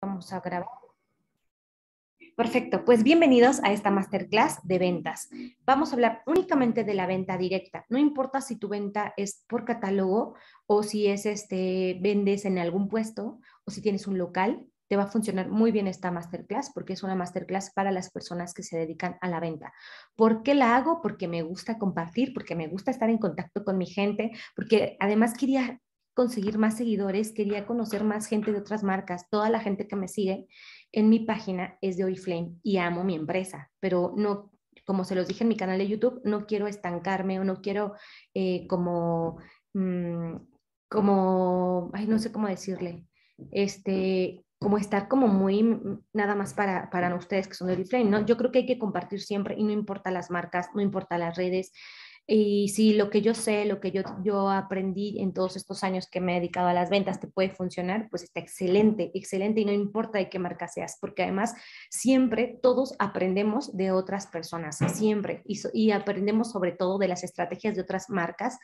Vamos a grabar. Perfecto, pues bienvenidos a esta masterclass de ventas. Vamos a hablar únicamente de la venta directa. No importa si tu venta es por catálogo o si es este vendes en algún puesto o si tienes un local, te va a funcionar muy bien esta masterclass porque es una masterclass para las personas que se dedican a la venta. ¿Por qué la hago? Porque me gusta compartir, porque me gusta estar en contacto con mi gente, porque además quería conseguir más seguidores, quería conocer más gente de otras marcas. Toda la gente que me sigue en mi página es de Oriflame y amo mi empresa, pero no, como se los dije en mi canal de YouTube, no quiero estancarme o no quiero eh, como, mm, como, ay, no sé cómo decirle, este, como estar como muy mm, nada más para, para ustedes que son de Oriflame, ¿no? Yo creo que hay que compartir siempre y no importa las marcas, no importa las redes, y si lo que yo sé, lo que yo, aprendí en todos estos años que me he dedicado a las ventas te puede funcionar, pues está excelente, excelente y no importa de qué marca seas, porque además siempre todos aprendemos de otras personas, siempre, y, y aprendemos sobre todo de las estrategias de otras marcas,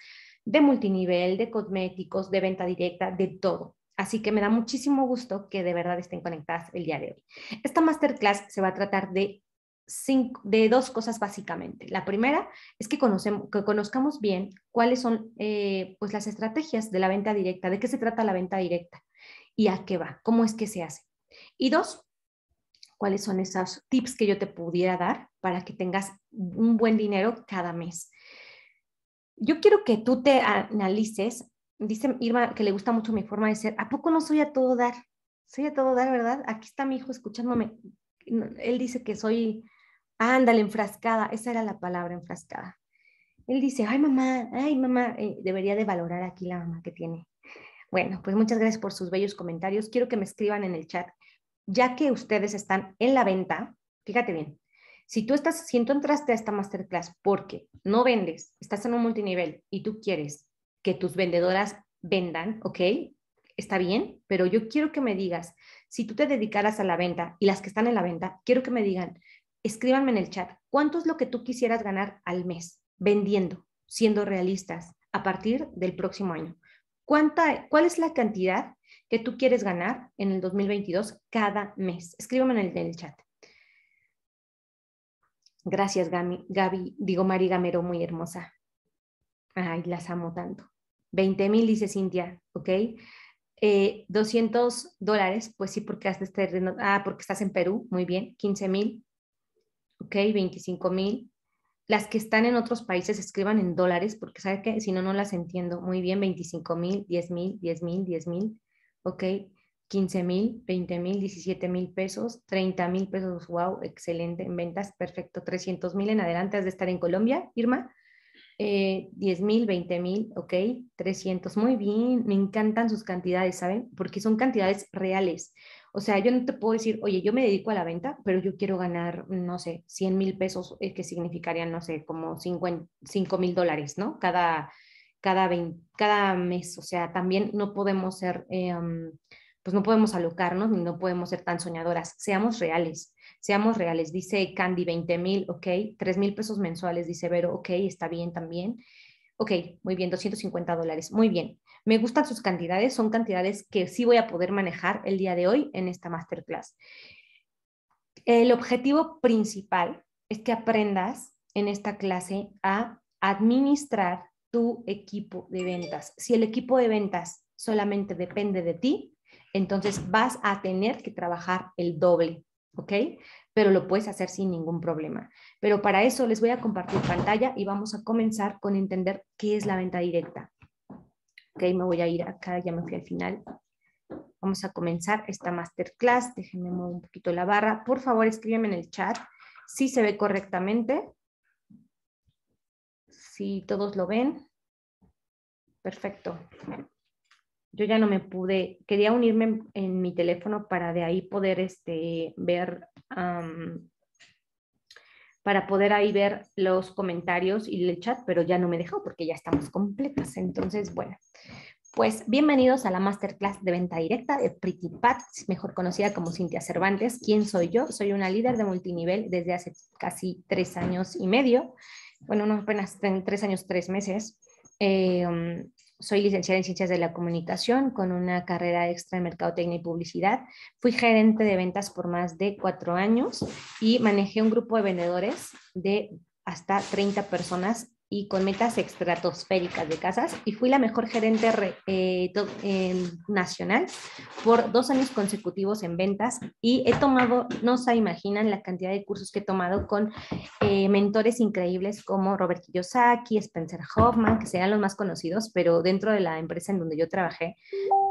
de multinivel, de cosméticos, de venta directa, de todo. Así que me da muchísimo gusto que de verdad estén conectadas el día de hoy. Esta masterclass se va a tratar de cinco, de dos cosas básicamente. La primera es que, que conozcamos bien cuáles son eh, pues las estrategias de la venta directa, de qué se trata la venta directa y a qué va, cómo es que se hace. Y dos, cuáles son esos tips que yo te pudiera dar para que tengas un buen dinero cada mes. Yo quiero que tú te analices, dice Irma que le gusta mucho mi forma de ser, ¿a poco no soy a todo dar? Soy a todo dar, ¿verdad? Aquí está mi hijo escuchándome. Él dice que soy Ándale, enfrascada, esa era la palabra, enfrascada. Él dice, ay mamá, ay mamá, eh, debería de valorar aquí la mamá que tiene. Bueno, pues muchas gracias por sus bellos comentarios. Quiero que me escriban en el chat, ya que ustedes están en la venta, fíjate bien, si tú estás, si tú entraste a esta masterclass porque no vendes, estás en un multinivel y tú quieres que tus vendedoras vendan, ¿ok? Está bien, pero yo quiero que me digas, si tú te dedicaras a la venta y las que están en la venta, quiero que me digan, escríbanme en el chat, ¿cuánto es lo que tú quisieras ganar al mes vendiendo, siendo realistas, a partir del próximo año? ¿Cuánta, ¿Cuál es la cantidad que tú quieres ganar en el 2022 cada mes? Escríbanme en el, chat. Gracias, Gaby, digo Mari Gamero, muy hermosa. Ay, las amo tanto. 20 mil, dice Cintia, ¿ok? 200 eh, dólares, pues sí, porque has de estar, ah, porque estás en Perú, muy bien, 15 mil, ¿ok? 25 mil. Las que están en otros países escriban en dólares, porque sabe que si no, no las entiendo muy bien. 25 mil, 10 mil, 10 mil, 10 mil, ¿ok? 15 mil, 20 mil, 17 mil pesos, 30 mil pesos, wow, excelente, en ventas, perfecto. 300 mil en adelante has de estar en Colombia, Irma. 10 eh, mil, 20 mil, ok, 300, muy bien, me encantan sus cantidades, ¿saben? Porque son cantidades reales. O sea, yo no te puedo decir, oye, yo me dedico a la venta, pero yo quiero ganar, no sé, 100 mil pesos, eh, que significarían, no sé, como 5 mil dólares, ¿no? Cada, cada, cada mes. O sea, también no podemos ser, em, pues no podemos alocarnos ni no podemos ser tan soñadoras. Seamos reales, seamos reales. Dice Candy, 20 mil, ok, 3 mil pesos mensuales, dice Vero, ok, está bien también ok, muy bien, 250 dólares, muy bien. Me gustan sus cantidades, son cantidades que sí voy a poder manejar el día de hoy en esta masterclass. El objetivo principal es que aprendas en esta clase a administrar tu equipo de ventas. Si el equipo de ventas solamente depende de ti, entonces vas a tener que trabajar el doble, ¿ok? pero lo puedes hacer sin ningún problema. Pero para eso les voy a compartir pantalla y vamos a comenzar con entender qué es la venta directa. Ok, me voy a ir acá, ya me fui al final. Vamos a comenzar esta masterclass. Déjenme mover un poquito la barra. Por favor, escríbeme en el chat si se ve correctamente. Si todos lo ven. Perfecto. Yo ya no me pude, quería unirme en mi teléfono para de ahí poder este, ver para poder ahí ver los comentarios y el chat, pero ya no me dejó porque ya estamos completas. Entonces, bueno, pues bienvenidos a la masterclass de venta directa de Pretty Pat, mejor conocida como Cintia Cervantes. ¿Quién soy yo? Soy una líder de multinivel desde hace casi tres años y medio. Bueno, no apenas tres años, tres meses. Eh, soy licenciada en Ciencias de la Comunicación con una carrera extra en Mercadotecnia y Publicidad. Fui gerente de ventas por más de cuatro años y manejé un grupo de vendedores de hasta 30 personas y con metas estratosféricas de casas y fui la mejor gerente eh, nacional por dos años consecutivos en ventas y he tomado, no se imaginan la cantidad de cursos que he tomado con eh, mentores increíbles como Robert Kiyosaki, Spencer Hoffman, que serán los más conocidos, pero dentro de la empresa en donde yo trabajé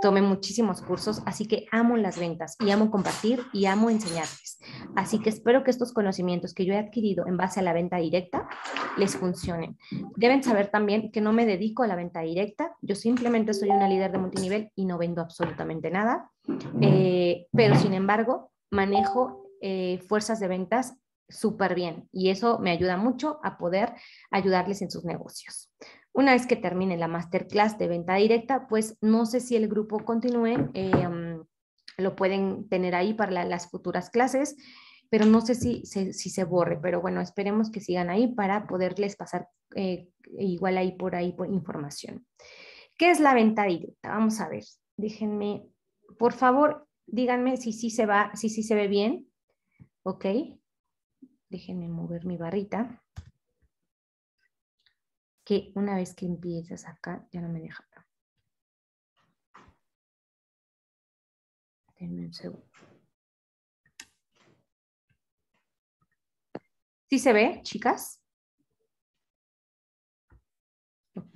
tomé muchísimos cursos, así que amo las ventas y amo compartir y amo enseñarles. Así que espero que estos conocimientos que yo he adquirido en base a la venta directa les funcionen. Deben saber también que no me dedico a la venta directa, yo simplemente soy una líder de multinivel y no vendo absolutamente nada, eh, pero sin embargo manejo eh, fuerzas de ventas súper bien y eso me ayuda mucho a poder ayudarles en sus negocios. Una vez que termine la masterclass de venta directa, pues no sé si el grupo continúe, em, lo pueden tener ahí para las futuras clases pero no sé si, se borre, pero bueno, esperemos que sigan ahí para poderles pasar eh, igual ahí por ahí por información. ¿Qué es la venta directa? Vamos a ver, déjenme, por favor, díganme si sí se va, si sí se ve bien, ok, déjenme mover mi barrita que una vez que empiezas acá ya no me deja. Déjenme un segundo. ¿Sí se ve, chicas?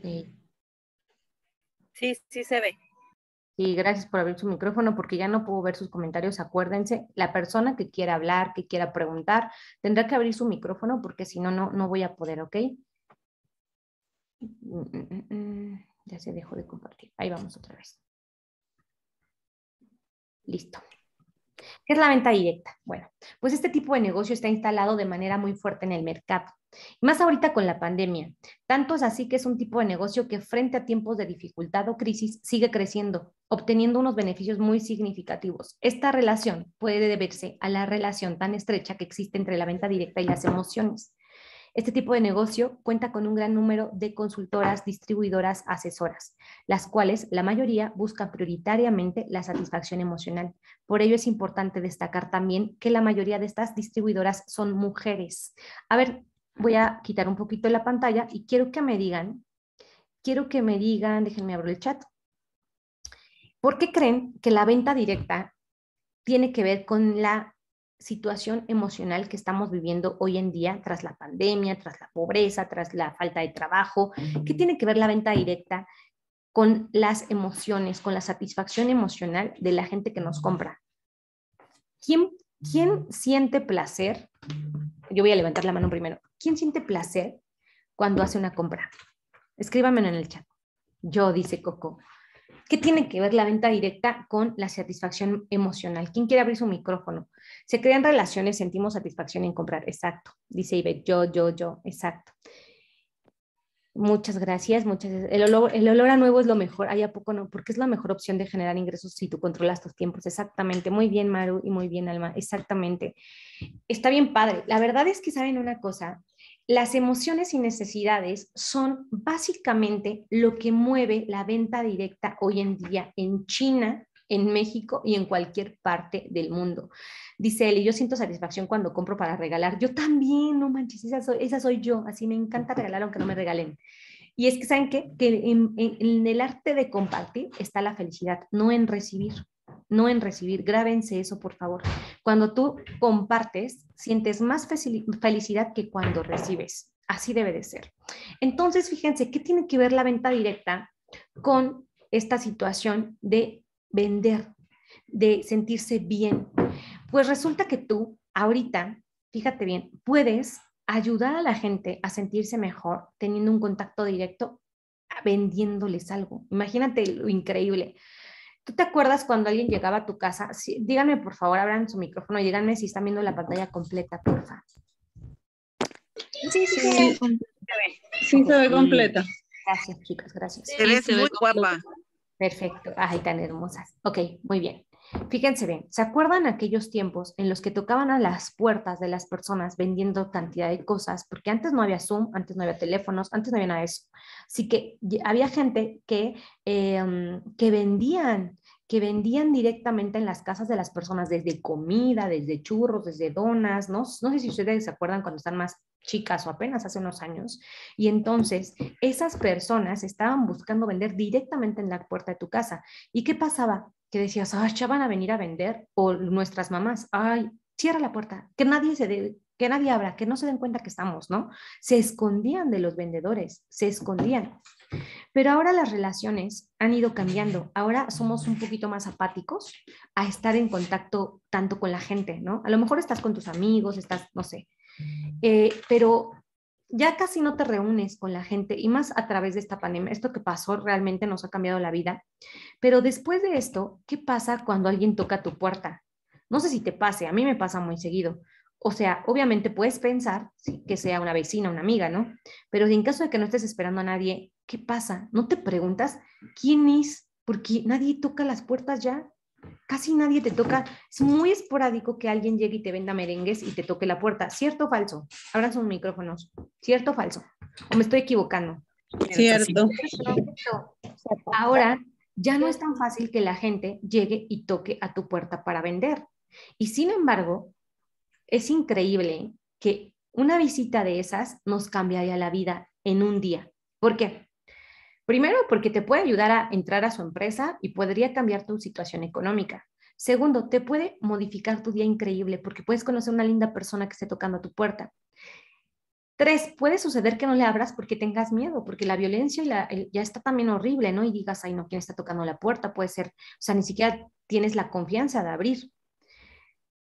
Sí, sí se ve. Sí, gracias por abrir su micrófono porque ya no puedo ver sus comentarios. Acuérdense, la persona que quiera hablar, que quiera preguntar, tendrá que abrir su micrófono porque si no, no, no voy a poder, ¿ok? Mm, mm, mm, ya se dejó de compartir. Ahí vamos otra vez. Listo. ¿Qué es la venta directa? Bueno, pues este tipo de negocio está instalado de manera muy fuerte en el mercado. más ahorita con la pandemia. Tanto es así que es un tipo de negocio que frente a tiempos de dificultad o crisis sigue creciendo, obteniendo unos beneficios muy significativos. Esta relación puede deberse a la relación tan estrecha que existe entre la venta directa y las emociones. Este tipo de negocio cuenta con un gran número de consultoras, distribuidoras, asesoras, las cuales la mayoría buscan prioritariamente la satisfacción emocional. Por ello es importante destacar también que la mayoría de estas distribuidoras son mujeres. A ver, voy a quitar un poquito la pantalla y quiero que me digan, quiero que me digan, déjenme abrir el chat. ¿Por qué creen que la venta directa tiene que ver con la situación emocional que estamos viviendo hoy en día tras la pandemia, tras la pobreza, tras la falta de trabajo? ¿Qué tiene que ver la venta directa con las emociones, con la satisfacción emocional de la gente que nos compra? ¿Quién, quién siente placer? Yo voy a levantar la mano primero. ¿Quién siente placer cuando hace una compra? Escríbamelo en el chat. Yo, dice Coco. ¿Qué tiene que ver la venta directa con la satisfacción emocional? ¿Quién quiere abrir su micrófono? Se crean relaciones, sentimos satisfacción en comprar. Exacto, dice Ibe, yo, yo, yo, exacto. Muchas gracias, muchas El olor, el olor a nuevo es lo mejor, hay a poco no, porque es la mejor opción de generar ingresos si tú controlas tus tiempos. Exactamente, muy bien Maru y muy bien Alma, exactamente. Está bien padre. La verdad es que saben una cosa, las emociones y necesidades son básicamente lo que mueve la venta directa hoy en día en China, en México y en cualquier parte del mundo. Dice él, y yo siento satisfacción cuando compro para regalar. Yo también, no manches, esa soy, yo, así me encanta regalar aunque no me regalen. Y es que, ¿saben qué? Que en el arte de compartir está la felicidad, no en recibir no en recibir. Grábense eso, por favor. Cuando tú compartes, sientes más felicidad que cuando recibes. Así debe de ser. Entonces, fíjense, ¿qué tiene que ver la venta directa con esta situación de vender, de sentirse bien? Pues resulta que tú ahorita, fíjate bien, puedes ayudar a la gente a sentirse mejor teniendo un contacto directo vendiéndoles algo. Imagínate lo increíble. ¿Tú te acuerdas cuando alguien llegaba a tu casa? díganme, por favor, abran su micrófono y díganme si están viendo la pantalla completa, por favor. Sí, sí, sí. Se ve. completa. Gracias, chicos, gracias. Perfecto. Ay, tan hermosas. Ok, muy bien. Fíjense bien, ¿se acuerdan aquellos tiempos en los que tocaban a las puertas de las personas vendiendo cantidad de cosas? Porque antes no había Zoom, antes no había teléfonos, antes no había nada de eso. Así que había gente que, em, que vendían, que vendían directamente en las casas de las personas desde comida, desde churros, desde donas, ¿no? No sé si ustedes se acuerdan cuando están más chicas o apenas hace unos años. Y entonces esas personas estaban buscando vender directamente en la puerta de tu casa. ¿Y qué pasaba? Que decías, ah ya van a venir a vender. O nuestras mamás, ay, cierra la puerta, que nadie se que nadie abra, que no se den cuenta que estamos, ¿no? Se escondían de los vendedores, se escondían. Pero ahora las relaciones han ido cambiando. Ahora somos un poquito más apáticos a estar en contacto tanto con la gente, ¿no? A lo mejor estás con tus amigos, estás, no sé, eh, pero ya casi no te reúnes con la gente y más a través de esta pandemia. Esto que pasó realmente nos ha cambiado la vida. Pero después de esto, ¿qué pasa cuando alguien toca tu puerta? No sé si te pase, a mí me pasa muy seguido. O sea, obviamente puedes pensar sí, que sea una vecina, una amiga, ¿no? Pero en caso de que no estés esperando a nadie, ¿qué pasa? ¿No te preguntas quién es? Porque nadie toca las puertas ya casi nadie te toca. Es muy esporádico que alguien llegue y te venda merengues y te toque la puerta. ¿Cierto o falso? Ahora son micrófonos. ¿Cierto o falso? ¿O me estoy equivocando? Cierto. Ahora, ya no es tan fácil que la gente llegue y toque a tu puerta para vender. Y sin embargo, es increíble que una visita de esas nos cambiaría la vida en un día. ¿Por qué? Primero, porque te puede ayudar a entrar a su empresa y podría cambiar tu situación económica. Segundo, te puede modificar tu día increíble porque puedes conocer una linda persona que esté tocando a tu puerta. Tres, puede suceder que no le abras porque tengas miedo, porque la violencia ya está también horrible, ¿no? Y digas, ay, no, ¿quién está tocando la puerta? Puede ser, o sea, ni siquiera tienes la confianza de abrir.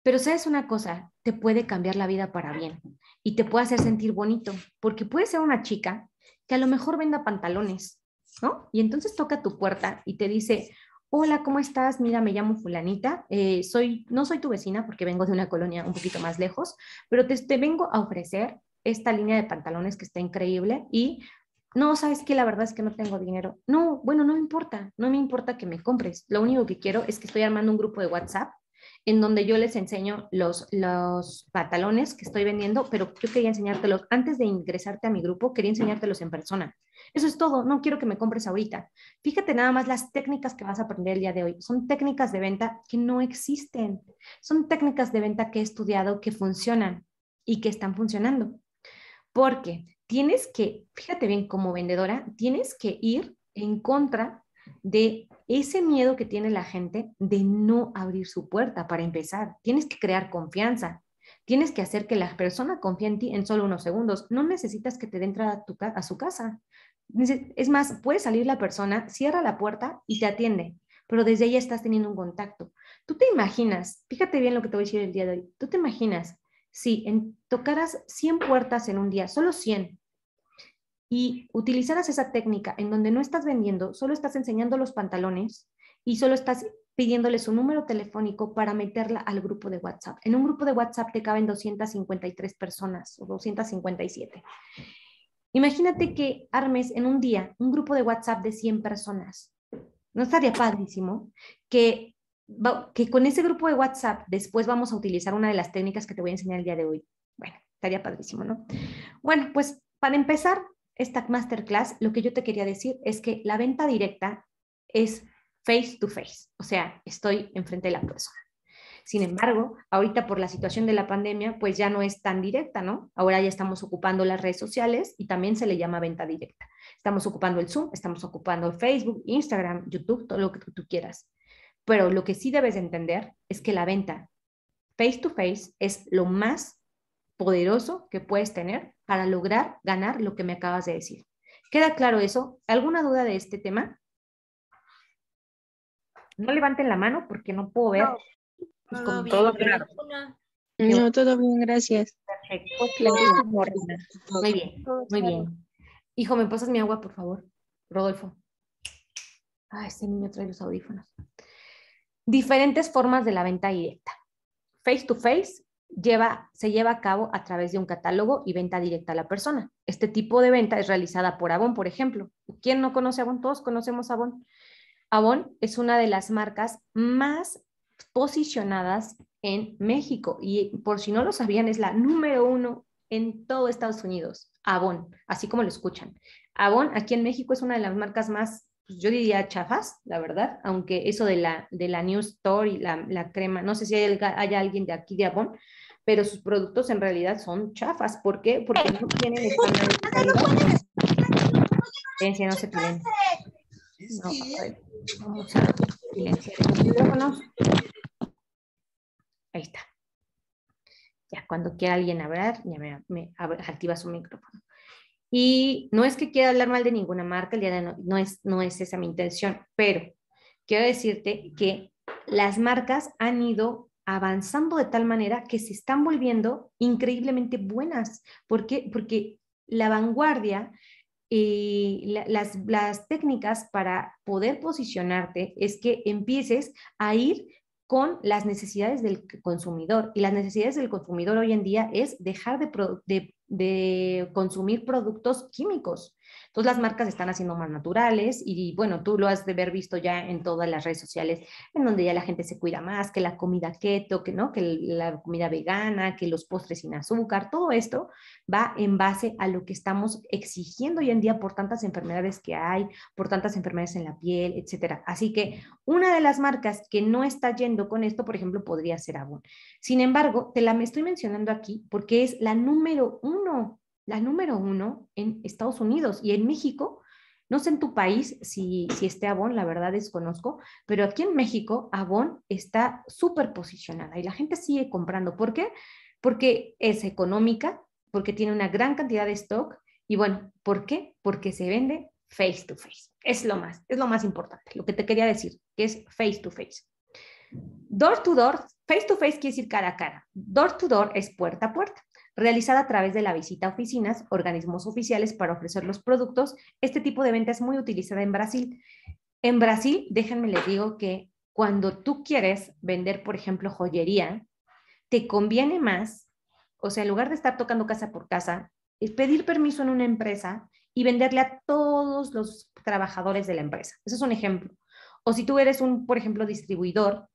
Pero sabes una cosa, te puede cambiar la vida para bien y te puede hacer sentir bonito, porque puede ser una chica que a lo mejor venda pantalones ¿no? Y entonces toca tu puerta y te dice, hola, ¿cómo estás? Mira, me llamo fulanita, eh, soy, no soy tu vecina porque vengo de una colonia un poquito más lejos, pero te, vengo a ofrecer esta línea de pantalones que está increíble y no, sabes que la verdad es que no tengo dinero. No, bueno, no me importa, no me importa que me compres. Lo único que quiero es que estoy armando un grupo de WhatsApp en donde yo les enseño los, los pantalones que estoy vendiendo, pero yo quería enseñártelos, antes de ingresarte a mi grupo, quería enseñártelos en persona. Eso es todo, no quiero que me compres ahorita. Fíjate nada más las técnicas que vas a aprender el día de hoy. Son técnicas de venta que no existen. Son técnicas de venta que he estudiado que funcionan y que están funcionando. Porque tienes que, fíjate bien, como vendedora, tienes que ir en contra de ese miedo que tiene la gente de no abrir su puerta para empezar. Tienes que crear confianza. Tienes que hacer que la persona confíe en ti en solo unos segundos. No necesitas que te dé entrada a, tu, a su casa. Es más, puede salir la persona, cierra la puerta y te atiende, pero desde ella estás teniendo un contacto. Tú te imaginas, fíjate bien lo que te voy a decir el día de hoy, tú te imaginas si tocaras 100 puertas en un día, solo 100, y utilizaras esa técnica en donde no estás vendiendo, solo estás enseñando los pantalones y solo estás pidiéndole su número telefónico para meterla al grupo de WhatsApp. En un grupo de WhatsApp te caben 253 personas o 257. Imagínate que armes en un día un grupo de WhatsApp de 100 personas. ¿No estaría padrísimo que, que con ese grupo de WhatsApp después vamos a utilizar una de las técnicas que te voy a enseñar el día de hoy? Bueno, estaría padrísimo, ¿no? Bueno, pues para empezar esta masterclass, lo que yo te quería decir es que la venta directa es face to face, o sea, estoy enfrente de la persona. Sin embargo, ahorita por la situación de la pandemia, pues ya no es tan directa, ¿no? Ahora ya estamos ocupando las redes sociales y también se le llama venta directa. Estamos ocupando el Zoom, estamos ocupando Facebook, Instagram, YouTube, todo lo que tú quieras. Pero lo que sí debes entender es que la venta face to face es lo más poderoso que puedes tener para lograr ganar lo que me acabas de decir. ¿Queda claro eso? ¿Alguna duda de este tema? No levanten la mano porque no puedo ver. Pues, con todo claro. No, todo bien, gracias. Perfecto. Pues, ah. Muy bien, muy bien. Hijo, ¿me pasas mi agua, por favor? Rodolfo. Ah, este niño trae los audífonos. Diferentes formas de la venta directa. Face to face lleva, se lleva a cabo a través de un catálogo y venta directa a la persona. Este tipo de venta es realizada por Avon, por ejemplo. ¿Quién no conoce Avon? Todos conocemos Avon. Avon es una de las marcas más posicionadas en México. Y por si no lo sabían, es la número uno en todo Estados Unidos, Avon, así como lo escuchan. Avon aquí en México es una de las marcas más, pues yo diría chafas, la verdad, aunque eso de la, de la New Store la, crema, no sé si hay, alguien de aquí de Avon, pero sus productos en realidad son chafas. ¿Por qué? Porque no tienen no se No, Ahí está. Ya cuando quiera alguien hablar, ya me, activa su micrófono. Y no es que quiera hablar mal de ninguna marca, el no, es, no es esa mi intención, pero quiero decirte que las marcas han ido avanzando de tal manera que se están volviendo increíblemente buenas. ¿Por qué? Porque la vanguardia y eh, las, las técnicas para poder posicionarte es que empieces a ir con las necesidades del consumidor. Y las necesidades del consumidor hoy en día es dejar de, de consumir productos químicos. Entonces las marcas están haciendo más naturales y bueno, tú lo has de haber visto ya en todas las redes sociales, en donde ya la gente se cuida más, que la comida keto, que no, que la comida vegana, que los postres sin azúcar, todo esto va en base a lo que estamos exigiendo hoy en día por tantas enfermedades que hay, por tantas enfermedades en la piel, etcétera. Así que una de las marcas que no está yendo con esto, por ejemplo, podría ser Avon. Sin embargo, te la me estoy mencionando aquí porque es la número uno la número uno en Estados Unidos y en México. No sé en tu país si, si esté Avon, la verdad desconozco, pero aquí en México Avon está súper posicionada y la gente sigue comprando. ¿Por qué? Porque es económica, porque tiene una gran cantidad de stock y bueno, ¿por qué? Porque se vende face to face. Es lo más, es lo más importante, lo que te quería decir, que es face to face. Door to door, face to face quiere decir cara a cara. Door to door es puerta a puerta realizada a través de la visita a oficinas, organismos oficiales para ofrecer los productos. Este tipo de venta es muy utilizada en Brasil. En Brasil, déjenme les digo que cuando tú quieres vender, por ejemplo, joyería, te conviene más, o sea, en lugar de estar tocando casa por casa, es pedir permiso en una empresa y venderle a todos los trabajadores de la empresa. Ese es un ejemplo. O si tú eres un, por ejemplo, distribuidor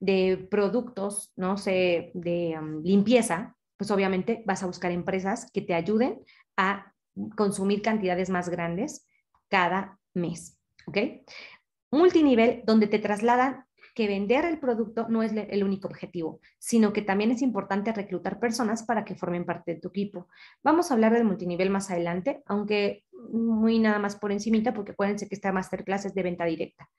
de productos, no sé, de um, limpieza, pues obviamente vas a buscar empresas que te ayuden a consumir cantidades más grandes cada mes. ¿Ok? Multinivel, donde te trasladan que vender el producto no es el único objetivo, sino que también es importante reclutar personas para que formen parte de tu equipo. Vamos a hablar del multinivel más adelante, aunque muy nada más por encimita, porque acuérdense que esta masterclass es de venta directa.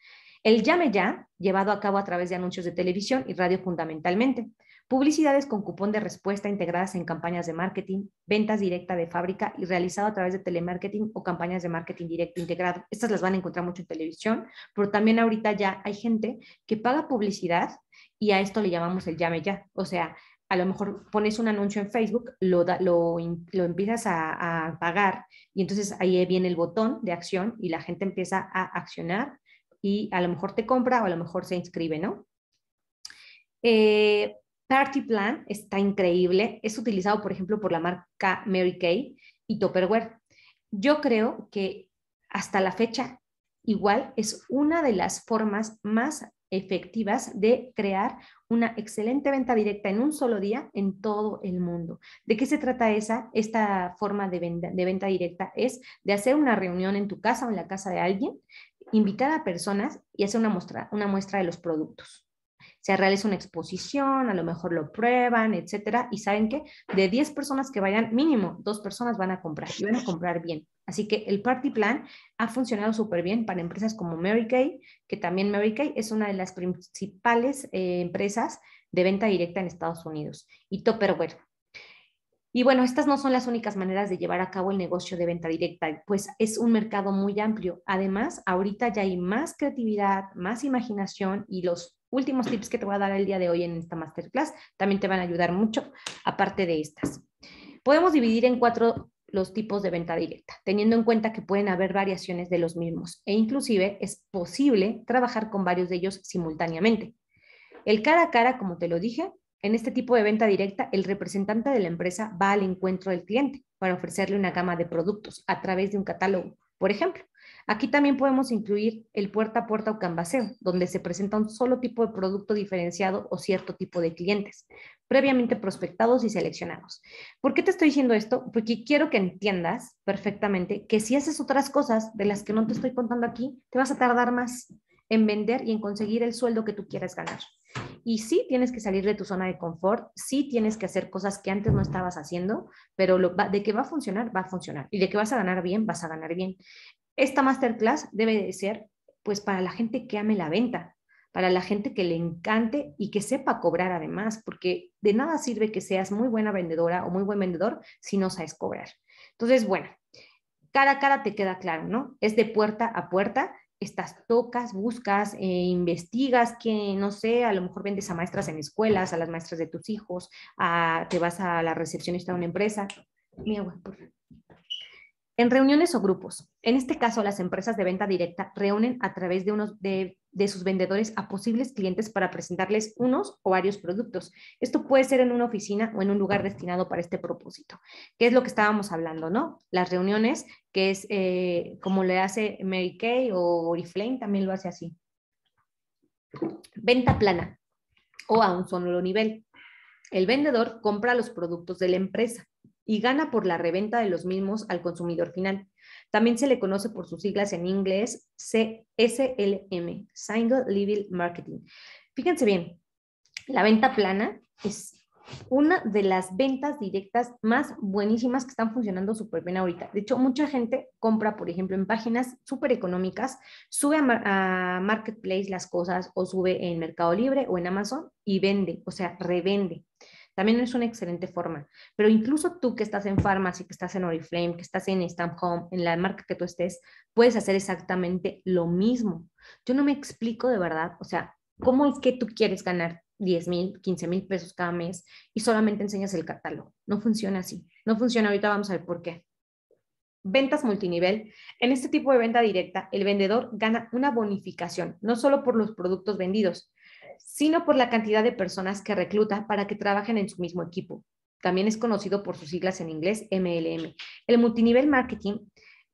El llame ya, llevado a cabo a través de anuncios de televisión y radio fundamentalmente. Publicidades con cupón de respuesta integradas en campañas de marketing, ventas directa de fábrica y realizado a través de telemarketing o campañas de marketing directo integrado. Estas las van a encontrar mucho en televisión, pero también ahorita ya hay gente que paga publicidad y a esto le llamamos el llame ya. O sea, a lo mejor pones un anuncio en Facebook, lo, lo, empiezas a, pagar y entonces ahí viene el botón de acción y la gente empieza a accionar y a lo mejor te compra o a lo mejor se inscribe, ¿no? Eh, Party Plan está increíble, es utilizado, por ejemplo, por la marca Mary Kay y Topperware. Yo creo que hasta la fecha, igual es una de las formas más efectivas de crear una excelente venta directa en un solo día en todo el mundo. ¿De qué se trata esa? Esta forma de venta, de venta, directa es de hacer una reunión en tu casa o en la casa de alguien, invitar a personas y hacer una muestra, una muestra de los productos se realiza una exposición, a lo mejor lo prueban, etcétera, y saben que de 10 personas que vayan, mínimo dos personas van a comprar y van a comprar bien. Así que el party plan ha funcionado súper bien para empresas como Mary Kay, que también Mary Kay es una de las principales eh, empresas de venta directa en Estados Unidos, y Topperware y bueno, estas no son las únicas maneras de llevar a cabo el negocio de venta directa, pues es un mercado muy amplio. Además, ahorita ya hay más creatividad, más imaginación y los últimos tips que te voy a dar el día de hoy en esta masterclass también te van a ayudar mucho, aparte de estas. Podemos dividir en cuatro los tipos de venta directa, teniendo en cuenta que pueden haber variaciones de los mismos e inclusive es posible trabajar con varios de ellos simultáneamente. El cara a cara, como te lo dije, en este tipo de venta directa, el representante de la empresa va al encuentro del cliente para ofrecerle una gama de productos a través de un catálogo, por ejemplo. Aquí también podemos incluir el puerta a puerta o canvaseo, donde se presenta un solo tipo de producto diferenciado o cierto tipo de clientes, previamente prospectados y seleccionados. ¿Por qué te estoy diciendo esto? Porque quiero que entiendas perfectamente que si haces otras cosas de las que no te estoy contando aquí, te vas a tardar más en vender y en conseguir el sueldo que tú quieras ganar. Y sí tienes que salir de tu zona de confort, sí tienes que hacer cosas que antes no estabas haciendo, pero de que va a funcionar, va a funcionar. Y de que vas a ganar bien, vas a ganar bien. Esta masterclass debe de ser pues para la gente que ame la venta, para la gente que le encante y que sepa cobrar además, porque de nada sirve que seas muy buena vendedora o muy buen vendedor si no sabes cobrar. Entonces, bueno, cada cara te queda claro, ¿no? Es de puerta a puerta, estás tocas, buscas, eh, investigas, que no sé, a lo mejor vendes a maestras en escuelas, a las maestras de tus hijos, a, te vas a la recepcionista de una empresa. Mi agua, por favor. En reuniones o grupos, en este caso las empresas de venta directa reúnen a través de, unos, de, sus vendedores a posibles clientes para presentarles unos o varios productos. Esto puede ser en una oficina o en un lugar destinado para este propósito, que es lo que estábamos hablando, ¿no? Las reuniones, que es eh, como le hace Mary Kay o Oriflame, también lo hace así. Venta plana o a un solo nivel. El vendedor compra los productos de la empresa y gana por la reventa de los mismos al consumidor final. También se le conoce por sus siglas en inglés CSLM, Single Level Marketing. Fíjense bien, la venta plana es una de las ventas directas más buenísimas que están funcionando súper bien ahorita. De hecho, mucha gente compra, por ejemplo, en páginas súper económicas, sube a, a, Marketplace las cosas o sube en Mercado Libre o en Amazon y vende, o sea, revende. También es una excelente forma. Pero incluso tú que estás en y que estás en Oriflame, que estás en Stamp Home, en la marca que tú estés, puedes hacer exactamente lo mismo. Yo no me explico de verdad, o sea, ¿cómo es que tú quieres ganar 10 mil, 15 mil pesos cada mes y solamente enseñas el catálogo? No funciona así. No funciona. Ahorita vamos a ver por qué. Ventas multinivel. En este tipo de venta directa, el vendedor gana una bonificación, no solo por los productos vendidos, sino por la cantidad de personas que recluta para que trabajen en su mismo equipo. También es conocido por sus siglas en inglés MLM. El multinivel marketing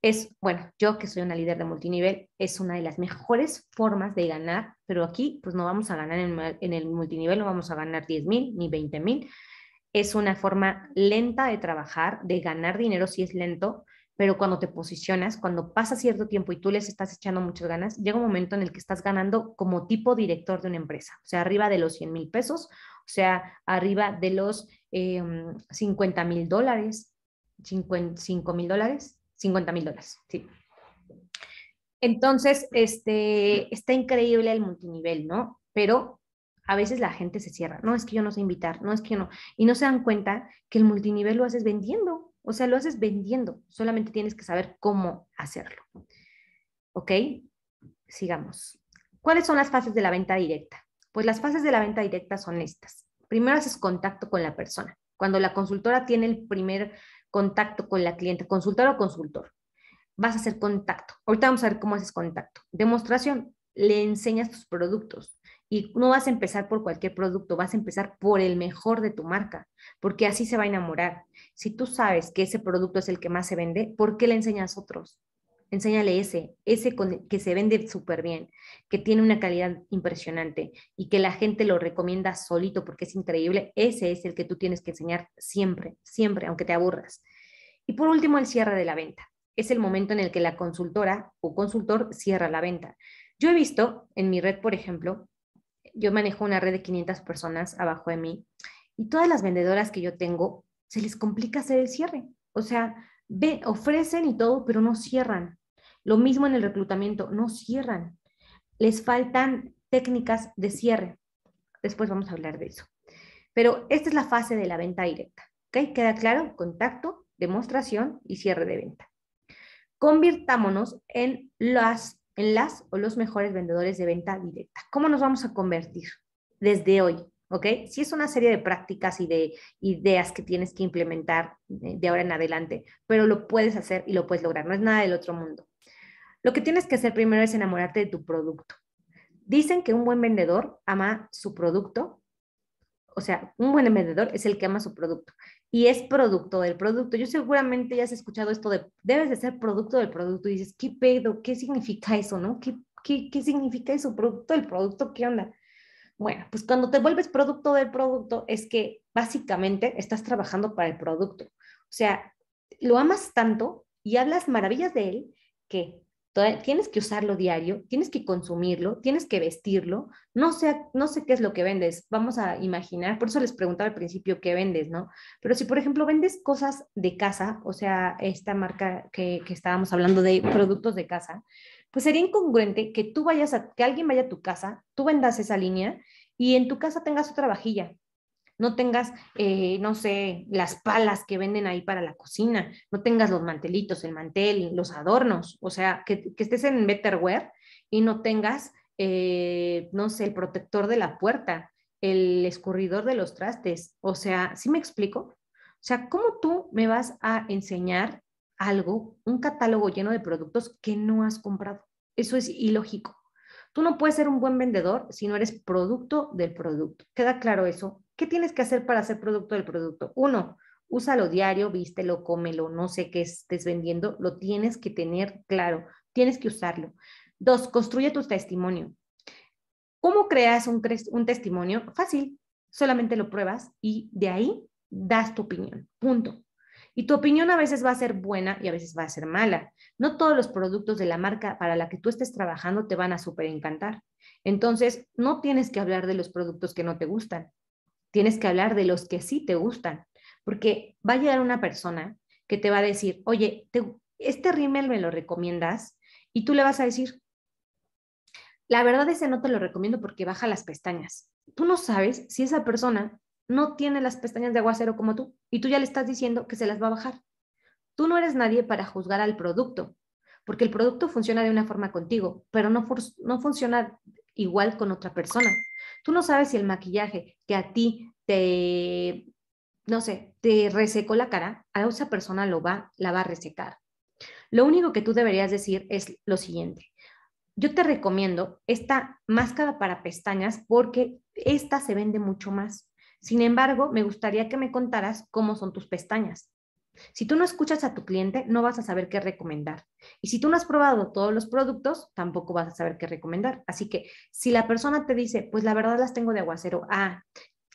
es, bueno, yo que soy una líder de multinivel, es una de las mejores formas de ganar, pero aquí pues no vamos a ganar en, el multinivel, no vamos a ganar 10 mil ni 20 mil. Es una forma lenta de trabajar, de ganar dinero si es lento, pero cuando te posicionas, cuando pasa cierto tiempo y tú les estás echando muchas ganas, llega un momento en el que estás ganando como tipo director de una empresa, o sea, arriba de los 100 mil pesos, o sea, arriba de los 50 em, mil dólares, 5 mil dólares, 50 mil dólares, sí. Entonces, este, está increíble el multinivel, ¿no? Pero a veces la gente se cierra, no es que yo no sé invitar, no es que yo no, y no se dan cuenta que el multinivel lo haces vendiendo, o sea, lo haces vendiendo, solamente tienes que saber cómo hacerlo. ¿Ok? Sigamos. ¿Cuáles son las fases de la venta directa? Pues las fases de la venta directa son estas. Primero haces contacto con la persona. Cuando la consultora tiene el primer contacto con la cliente, consultora o consultor, vas a hacer contacto. Ahorita vamos a ver cómo haces contacto. Demostración, le enseñas tus productos, y no vas a empezar por cualquier producto, vas a empezar por el mejor de tu marca, porque así se va a enamorar. Si tú sabes que ese producto es el que más se vende, ¿por qué le enseñas otros? Enséñale ese, ese que se vende súper bien, que tiene una calidad impresionante y que la gente lo recomienda solito porque es increíble. Ese es el que tú tienes que enseñar siempre, siempre, aunque te aburras. Y por último, el cierre de la venta. Es el momento en el que la consultora o consultor cierra la venta. Yo he visto en mi red, por ejemplo, yo manejo una red de 500 personas abajo de mí y todas las vendedoras que yo tengo se les complica hacer el cierre. O sea, ofrecen y todo, pero no cierran. Lo mismo en el reclutamiento, no cierran. Les faltan técnicas de cierre. Después vamos a hablar de eso. Pero esta es la fase de la venta directa. ¿Ok? Queda claro, contacto, demostración y cierre de venta. Convirtámonos en las en las o los mejores vendedores de venta directa. ¿Cómo nos vamos a convertir desde hoy? ¿Ok? Si es una serie de prácticas y de ideas que tienes que implementar de ahora en adelante, pero lo puedes hacer y lo puedes lograr, no es nada del otro mundo. Lo que tienes que hacer primero es enamorarte de tu producto. Dicen que un buen vendedor ama su producto, o sea, un buen vendedor es el que ama su producto y es producto del producto. Yo seguramente ya has escuchado esto de, debes de ser producto del producto y dices, ¿qué pedo? ¿Qué significa eso? ¿No? ¿Qué, qué, qué significa eso? ¿Producto del producto? ¿Qué onda? Bueno, pues cuando te vuelves producto del producto es que básicamente estás trabajando para el producto. O sea, lo amas tanto y hablas maravillas de él que tienes que usarlo diario, tienes que consumirlo, tienes que vestirlo, no sé, no sé qué es lo que vendes, vamos a imaginar, por eso les preguntaba al principio qué vendes, ¿no? Pero si, por ejemplo, vendes cosas de casa, o sea, esta marca que, que estábamos hablando de productos de casa, pues sería incongruente que tú vayas a, que alguien vaya a tu casa, tú vendas esa línea y en tu casa tengas otra vajilla, no tengas, eh, no sé, las palas que venden ahí para la cocina, no tengas los mantelitos, el mantel, los adornos, o sea, que, estés en Betterware y no tengas, eh, no sé, el protector de la puerta, el escurridor de los trastes, o sea, ¿sí me explico? O sea, ¿cómo tú me vas a enseñar algo, un catálogo lleno de productos que no has comprado? Eso es ilógico. Tú no puedes ser un buen vendedor si no eres producto del producto. ¿Queda claro eso? ¿Qué tienes que hacer para ser producto del producto? Uno, úsalo diario, vístelo, cómelo, no sé qué estés vendiendo, lo tienes que tener claro, tienes que usarlo. Dos, construye tu testimonio. ¿Cómo creas un, un testimonio? Fácil, solamente lo pruebas y de ahí das tu opinión, punto. Y tu opinión a veces va a ser buena y a veces va a ser mala. No todos los productos de la marca para la que tú estés trabajando te van a súper encantar. Entonces, no tienes que hablar de los productos que no te gustan tienes que hablar de los que sí te gustan, porque va a llegar una persona que te va a decir, oye, este rímel me lo recomiendas y tú le vas a decir, la verdad ese no te lo recomiendo porque baja las pestañas. Tú no sabes si esa persona no tiene las pestañas de aguacero como tú y tú ya le estás diciendo que se las va a bajar. Tú no eres nadie para juzgar al producto, porque el producto funciona de una forma contigo, pero no, no funciona igual con otra persona. Tú no sabes si el maquillaje que a ti te, no sé, te resecó la cara, a esa persona lo va, la va a resecar. Lo único que tú deberías decir es lo siguiente. Yo te recomiendo esta máscara para pestañas porque esta se vende mucho más. Sin embargo, me gustaría que me contaras cómo son tus pestañas. Si tú no escuchas a tu cliente, no vas a saber qué recomendar. Y si tú no has probado todos los productos, tampoco vas a saber qué recomendar. Así que si la persona te dice, pues la verdad las tengo de aguacero, ah,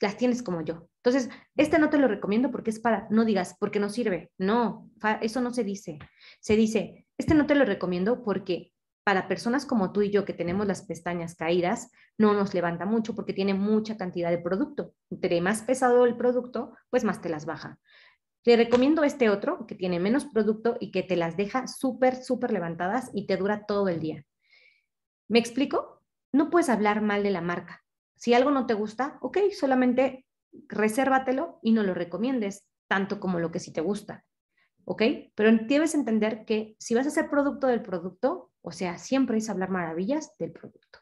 las tienes como yo. Entonces, este no te lo recomiendo porque es para, no digas, porque no sirve. No, eso no se dice. Se dice, este no te lo recomiendo porque para personas como tú y yo que tenemos las pestañas caídas, no nos levanta mucho porque tiene mucha cantidad de producto. Entre más pesado el producto, pues más te las baja. Te recomiendo este otro que tiene menos producto y que te las deja súper, súper levantadas y te dura todo el día. ¿Me explico? No puedes hablar mal de la marca. Si algo no te gusta, ok, solamente resérvatelo y no lo recomiendes tanto como lo que sí te gusta. ¿Ok? Pero debes entender que si vas a ser producto del producto, o sea, siempre es hablar maravillas del producto.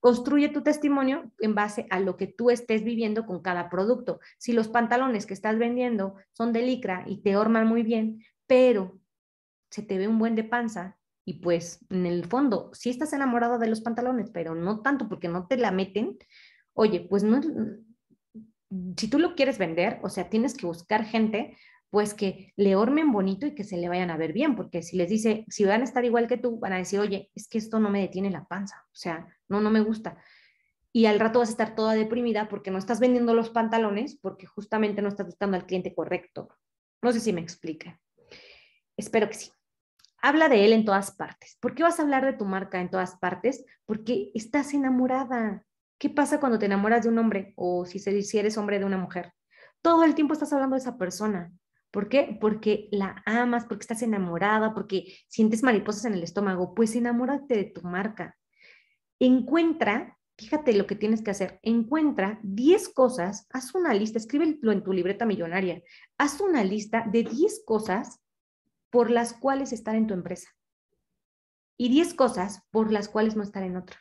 Construye tu testimonio en base a lo que tú estés viviendo con cada producto. Si los pantalones que estás vendiendo son de licra y te orman muy bien, pero se te ve un buen de panza y pues en el fondo si estás enamorado de los pantalones, pero no tanto porque no te la meten. Oye, pues no si tú lo quieres vender, o sea, tienes que buscar gente pues que le ormen bonito y que se le vayan a ver bien, porque si les dice, si van a estar igual que tú, van a decir, oye, es que esto no me detiene la panza, o sea, no, no me gusta. Y al rato vas a estar toda deprimida porque no estás vendiendo los pantalones, porque justamente no estás gustando al cliente correcto. No sé si me explica. Espero que sí. Habla de él en todas partes. ¿Por qué vas a hablar de tu marca en todas partes? Porque estás enamorada. ¿Qué pasa cuando te enamoras de un hombre o si, si eres hombre de una mujer? Todo el tiempo estás hablando de esa persona ¿Por qué? Porque la amas, porque estás enamorada, porque sientes mariposas en el estómago. Pues enamórate de tu marca. Encuentra, fíjate lo que tienes que hacer, encuentra 10 cosas, haz una lista, escríbelo en tu libreta millonaria, haz una lista de 10 cosas por las cuales estar en tu empresa y 10 cosas por las cuales no estar en otra.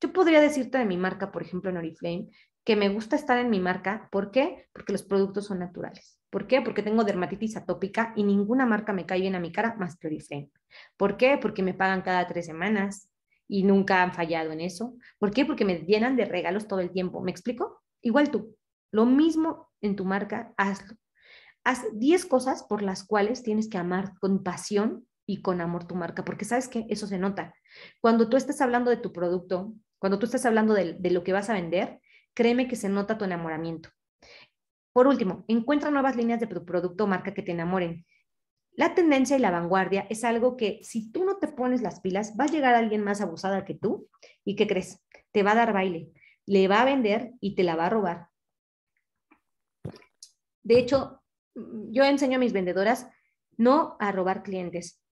Yo podría decirte de mi marca, por ejemplo, en Oriflame, que me gusta estar en mi marca. ¿Por qué? Porque los productos son naturales ¿Por qué? Porque tengo dermatitis atópica y ninguna marca me cae bien a mi cara más que Oriflame. ¿Por qué? Porque me pagan cada tres semanas y nunca han fallado en eso. ¿Por qué? Porque me llenan de regalos todo el tiempo. ¿Me explico? Igual tú. Lo mismo en tu marca, hazlo. Haz 10 cosas por las cuales tienes que amar con pasión y con amor tu marca, porque sabes que eso se nota. Cuando tú estás hablando de tu producto, cuando tú estás hablando de lo que vas a vender, créeme que se nota tu enamoramiento. Por último, encuentra nuevas líneas de tu producto o marca que te enamoren. La tendencia y la vanguardia es algo que si tú no te pones las pilas, va a llegar alguien más abusada que tú y ¿qué crees? Te va a dar baile, le va a vender y te la va a robar. De hecho, yo enseño a mis vendedoras no a robar clientes,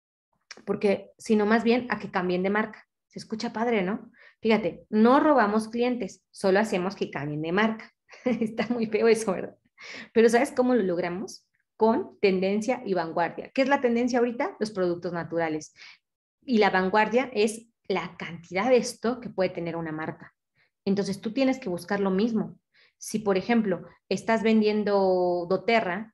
porque sino más bien a que cambien de marca. Se escucha padre, ¿no? Fíjate, no robamos clientes, solo hacemos que cambien de marca. Está muy feo eso, ¿verdad? Pero ¿sabes cómo lo logramos? Con tendencia y vanguardia. ¿Qué es la tendencia ahorita? Los productos naturales. Y la vanguardia es la cantidad de esto que puede tener una marca. Entonces tú tienes que buscar lo mismo. Si, por ejemplo, estás vendiendo doTERRA,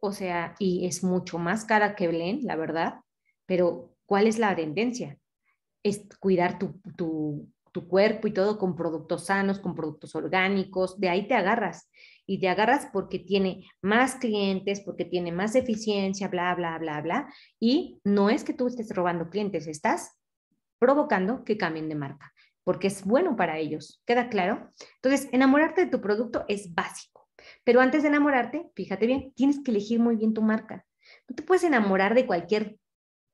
o sea, y es mucho más cara que Blend, la verdad, pero ¿cuál es la tendencia? Es cuidar tu, tu cuerpo y todo con productos sanos, con productos orgánicos, de ahí te agarras y te agarras porque tiene más clientes, porque tiene más eficiencia, bla, bla, bla, bla. Y no es que tú estés robando clientes, estás provocando que cambien de marca, porque es bueno para ellos. ¿Queda claro? Entonces, enamorarte de tu producto es básico. Pero antes de enamorarte, fíjate bien, tienes que elegir muy bien tu marca. No te puedes enamorar de cualquier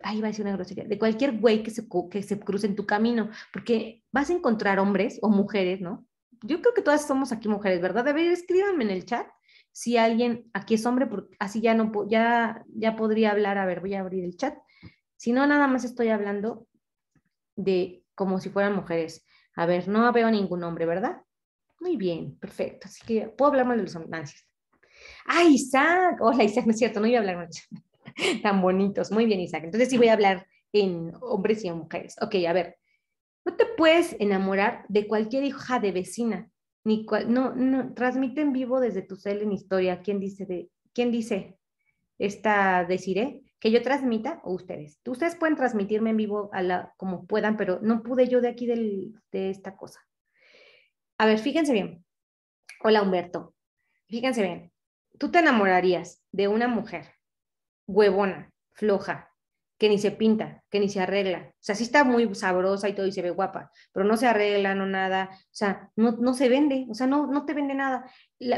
ahí va a ser una grosería, de cualquier güey que se, que se cruce en tu camino, porque vas a encontrar hombres o mujeres, ¿no? yo creo que todas somos aquí mujeres, ¿verdad? A ver, escríbanme en el chat si alguien aquí es hombre, porque así ya no ya, ya podría hablar. A ver, voy a abrir el chat. Si no, nada más estoy hablando de como si fueran mujeres. A ver, no veo ningún hombre, ¿verdad? Muy bien, perfecto. Así que puedo hablar más de los hombres. Ah, Isaac. Hola, Isaac, no es cierto, no iba a hablar Tan bonitos. Muy bien, Isaac. Entonces sí voy a hablar en hombres y en mujeres. Ok, a ver. No te puedes enamorar de cualquier hija de vecina, ni no, transmite en vivo desde tu cel en historia. ¿Quién dice, de, quién dice esta deciré? ¿eh? Que yo transmita o ustedes. Ustedes pueden transmitirme en vivo a la, como puedan, pero no pude yo de aquí de esta cosa. A ver, fíjense bien. Hola Humberto. Fíjense bien. Tú te enamorarías de una mujer huevona, floja, que ni se pinta, que ni se arregla. O sea, sí está muy sabrosa y todo y se ve guapa, pero no se arregla, no nada. O sea, no, se vende, o sea, no, no te vende nada.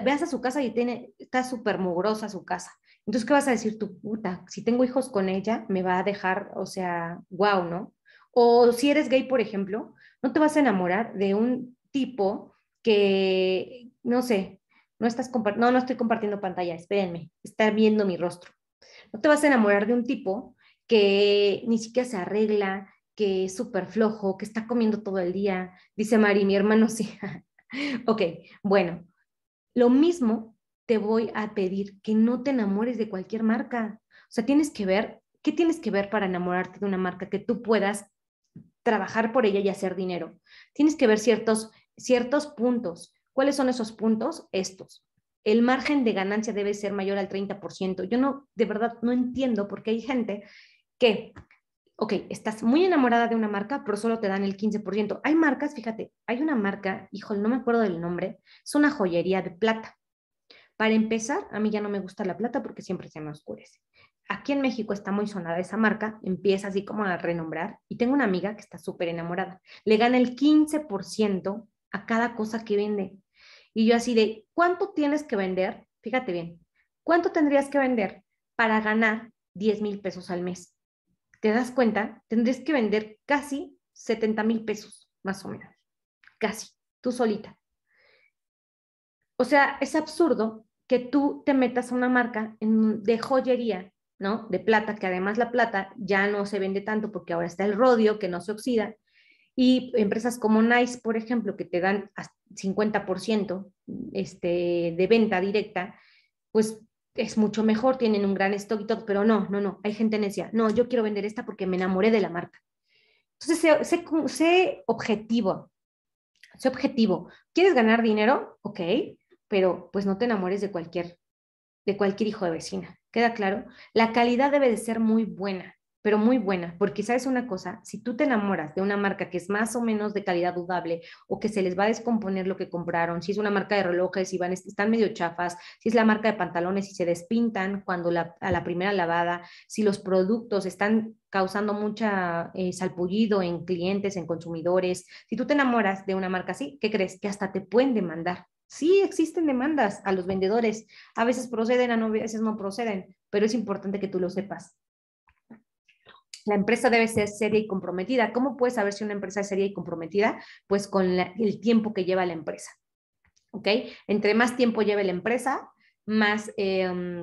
veas a su casa y tiene, está súper mugrosa su casa. Entonces, ¿qué vas a decir tú? puta? Si tengo hijos con ella, me va a dejar, o sea, wow, ¿no? O si eres gay, por ejemplo, no te vas a enamorar de un tipo que, no sé, no estás compartiendo, no, no estoy compartiendo pantalla, espérenme, está viendo mi rostro. No te vas a enamorar de un tipo que ni siquiera se arregla, que es súper flojo, que está comiendo todo el día. Dice Mari, mi hermano sí. ok, bueno, lo mismo te voy a pedir que no te enamores de cualquier marca. O sea, tienes que ver, ¿qué tienes que ver para enamorarte de una marca que tú puedas trabajar por ella y hacer dinero? Tienes que ver ciertos, ciertos puntos. ¿Cuáles son esos puntos? Estos. El margen de ganancia debe ser mayor al 30%. Yo no, de verdad, no entiendo por qué hay gente que, ok, estás muy enamorada de una marca, pero solo te dan el 15%. Hay marcas, fíjate, hay una marca, hijo, no me acuerdo del nombre, es una joyería de plata. Para empezar, a mí ya no me gusta la plata porque siempre se me oscurece. Aquí en México está muy sonada esa marca, empieza así como a renombrar y tengo una amiga que está súper enamorada. Le gana el 15% a cada cosa que vende. Y yo así de, ¿cuánto tienes que vender? Fíjate bien, ¿cuánto tendrías que vender para ganar 10 mil pesos al mes? te das cuenta, tendrías que vender casi 70 mil pesos, más o menos. Casi, tú solita. O sea, es absurdo que tú te metas a una marca de joyería, ¿no? De plata, que además la plata ya no se vende tanto porque ahora está el rodio que no se oxida. Y empresas como Nice, por ejemplo, que te dan hasta 50% este, de venta directa, pues es mucho mejor, tienen un gran stock y todo, pero no, no, no, hay gente decía, no, yo quiero vender esta porque me enamoré de la marca. Entonces, sé, objetivo, sé objetivo. ¿Quieres ganar dinero? Ok, pero pues no te enamores de cualquier, de cualquier hijo de vecina, ¿queda claro? La calidad debe de ser muy buena pero muy buena, porque sabes una cosa, si tú te enamoras de una marca que es más o menos de calidad dudable o que se les va a descomponer lo que compraron, si es una marca de relojes, y van, están medio chafas, si es la marca de pantalones y se despintan cuando a la primera lavada, si los productos están causando mucha eh, salpullido en clientes, en consumidores, si tú te enamoras de una marca así, ¿qué crees? Que hasta te pueden demandar. Sí, existen demandas a los vendedores. A veces proceden, a veces no proceden, pero es importante que tú lo sepas la empresa debe ser seria y comprometida. ¿Cómo puedes saber si una empresa es seria y comprometida? Pues con el tiempo que lleva la empresa. ¿Ok? Entre más tiempo lleve la empresa, más... Em,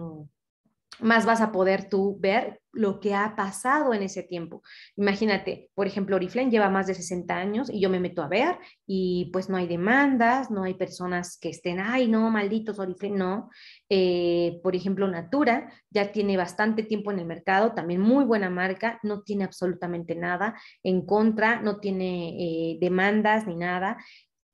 más vas a poder tú ver lo que ha pasado en ese tiempo. Imagínate, por ejemplo, Oriflame lleva más de 60 años y yo me meto a ver y pues no hay demandas, no hay personas que estén, ay, no, malditos Oriflame, no. Eh, por ejemplo, Natura ya tiene bastante tiempo en el mercado, también muy buena marca, no tiene absolutamente nada en contra, no tiene eh, demandas ni nada.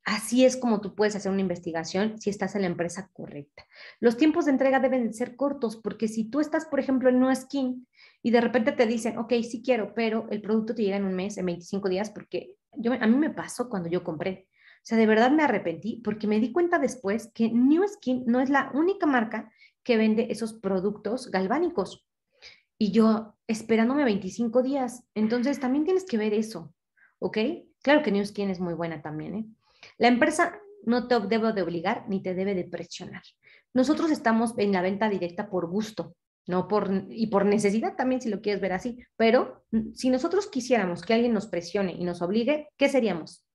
Así es como tú puedes hacer una investigación si estás en la empresa correcta. Los tiempos de entrega deben ser cortos porque si tú estás, por ejemplo, en New skin y de repente te dicen, ok, sí quiero, pero el producto te llega en un mes, en 25 días, porque yo, a mí me pasó cuando yo compré. O sea, de verdad me arrepentí porque me di cuenta después que New Skin no es la única marca que vende esos productos galvánicos. Y yo esperándome 25 días. Entonces también tienes que ver eso, ¿ok? Claro que New Skin es muy buena también, ¿eh? La empresa no te debe de obligar ni te debe de presionar. Nosotros estamos en la venta directa por gusto, no por y por necesidad también si lo quieres ver así, pero si nosotros quisiéramos que alguien nos presione y nos obligue, ¿qué seríamos?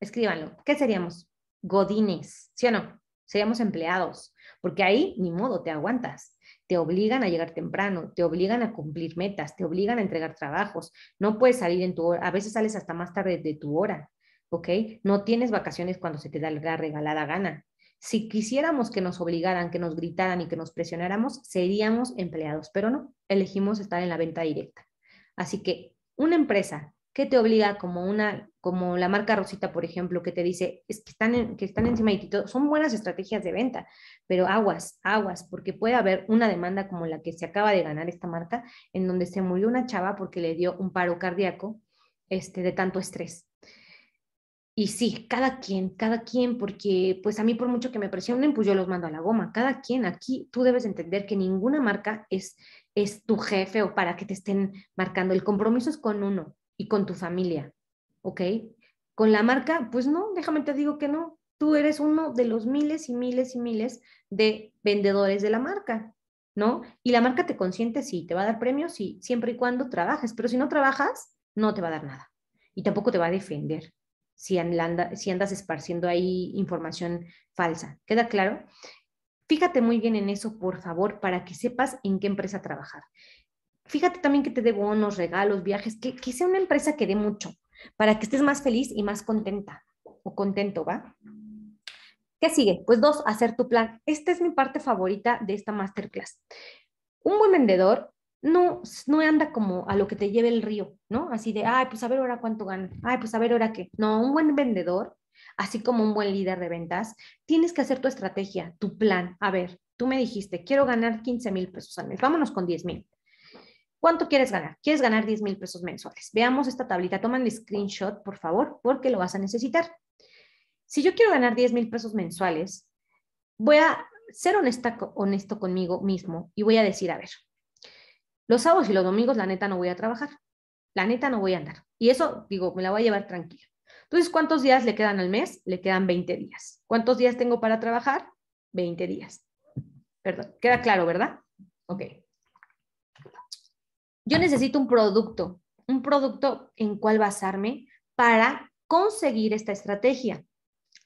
Escríbanlo, ¿qué seríamos? Godines, ¿sí o no? Seríamos empleados, porque ahí ni modo te aguantas. Te obligan a llegar temprano, te obligan a cumplir metas, te obligan a entregar trabajos. No puedes salir en tu hora, a veces sales hasta más tarde de tu hora. ¿ok? No tienes vacaciones cuando se te da la regalada gana. Si quisiéramos que nos obligaran, que nos gritaran y que nos presionáramos, seríamos empleados, pero no, elegimos estar en la venta directa. Así que una empresa que te obliga como una como la marca Rosita, por ejemplo, que te dice es que están que están encima de ti, son buenas estrategias de venta, pero aguas, aguas, porque puede haber una demanda como la que se acaba de ganar esta marca en donde se murió una chava porque le dio un paro cardíaco este de tanto estrés y sí, cada quien, cada quien, porque pues a mí por mucho que me presionen, pues yo los mando a la goma. Cada quien, aquí tú debes entender que ninguna marca es, es tu jefe o para que te estén marcando. El compromiso es con uno y con tu familia, ¿ok? Con la marca, pues no, déjame te digo que no. Tú eres uno de los miles y miles y miles de vendedores de la marca, ¿no? Y la marca te consiente, sí, te va a dar premios, y siempre y cuando trabajes, pero si no trabajas, no te va a dar nada y tampoco te va a defender si, si andas esparciendo ahí información falsa. ¿Queda claro? Fíjate muy bien en eso, por favor, para que sepas en qué empresa trabajar. Fíjate también que te dé bonos, regalos, viajes, que, que sea una empresa que dé mucho, para que estés más feliz y más contenta o contento, ¿va? ¿Qué sigue? Pues dos, hacer tu plan. Esta es mi parte favorita de esta masterclass. Un buen vendedor no, no anda como a lo que te lleve el río, ¿no? Así de, ay, pues a ver ahora cuánto gana, ay, pues a ver ahora qué. No, un buen vendedor, así como un buen líder de ventas, tienes que hacer tu estrategia, tu plan. A ver, tú me dijiste, quiero ganar 15 mil pesos al mes, vámonos con 10 mil. ¿Cuánto quieres ganar? ¿Quieres ganar 10 mil pesos mensuales? Veamos esta tablita, toman screenshot, por favor, porque lo vas a necesitar. Si yo quiero ganar 10 mil pesos mensuales, voy a ser honesta, honesto conmigo mismo y voy a decir, a ver, los sábados y los domingos, la neta, no voy a trabajar. La neta, no voy a andar. Y eso, digo, me la voy a llevar tranquila. Entonces, ¿cuántos días le quedan al mes? Le quedan 20 días. ¿Cuántos días tengo para trabajar? 20 días. Perdón, queda claro, ¿verdad? Ok. Yo necesito un producto, un producto en cual basarme para conseguir esta estrategia.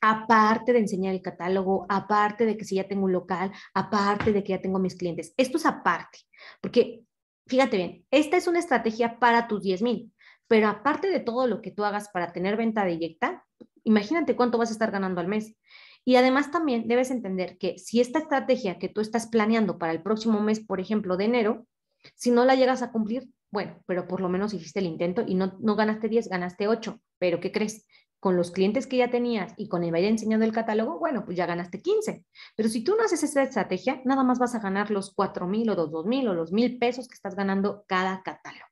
Aparte de enseñar el catálogo, aparte de que si ya tengo un local, aparte de que ya tengo mis clientes. Esto es aparte, porque fíjate bien, esta es una estrategia para tus 10 mil, pero aparte de todo lo que tú hagas para tener venta directa, imagínate cuánto vas a estar ganando al mes. Y además también debes entender que si esta estrategia que tú estás planeando para el próximo mes, por ejemplo, de enero, si no la llegas a cumplir, bueno, pero por lo menos hiciste el intento y no, no ganaste 10, ganaste 8, pero ¿qué crees? con los clientes que ya tenías y con el vaya enseñando el catálogo, bueno, pues ya ganaste 15. Pero si tú no haces esa estrategia, nada más vas a ganar los 4,000 mil o los 2 mil o los mil pesos que estás ganando cada catálogo.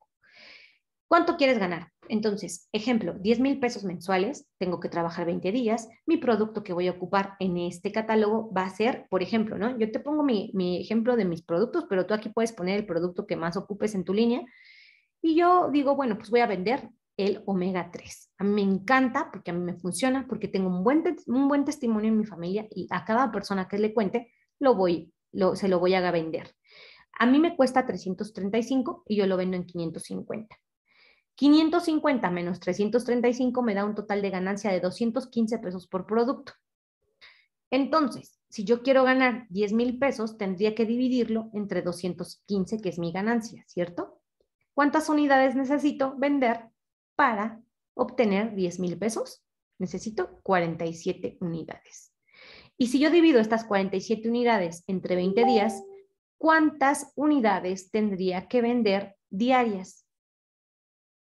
¿Cuánto quieres ganar? Entonces, ejemplo, 10 mil pesos mensuales, tengo que trabajar 20 días, mi producto que voy a ocupar en este catálogo va a ser, por ejemplo, ¿no? Yo te pongo mi, mi ejemplo de mis productos, pero tú aquí puedes poner el producto que más ocupes en tu línea. Y yo digo, bueno, pues voy a vender el omega 3. A mí me encanta porque a mí me funciona, porque tengo un buen, un buen testimonio en mi familia y a cada persona que le cuente, lo voy, lo, se lo voy a vender. A mí me cuesta 335 y yo lo vendo en 550. 550 menos 335 me da un total de ganancia de 215 pesos por producto. Entonces, si yo quiero ganar 10 mil pesos, tendría que dividirlo entre 215, que es mi ganancia, ¿cierto? ¿Cuántas unidades necesito vender para obtener 10 mil pesos, necesito 47 unidades. Y si yo divido estas 47 unidades entre 20 días, ¿cuántas unidades tendría que vender diarias?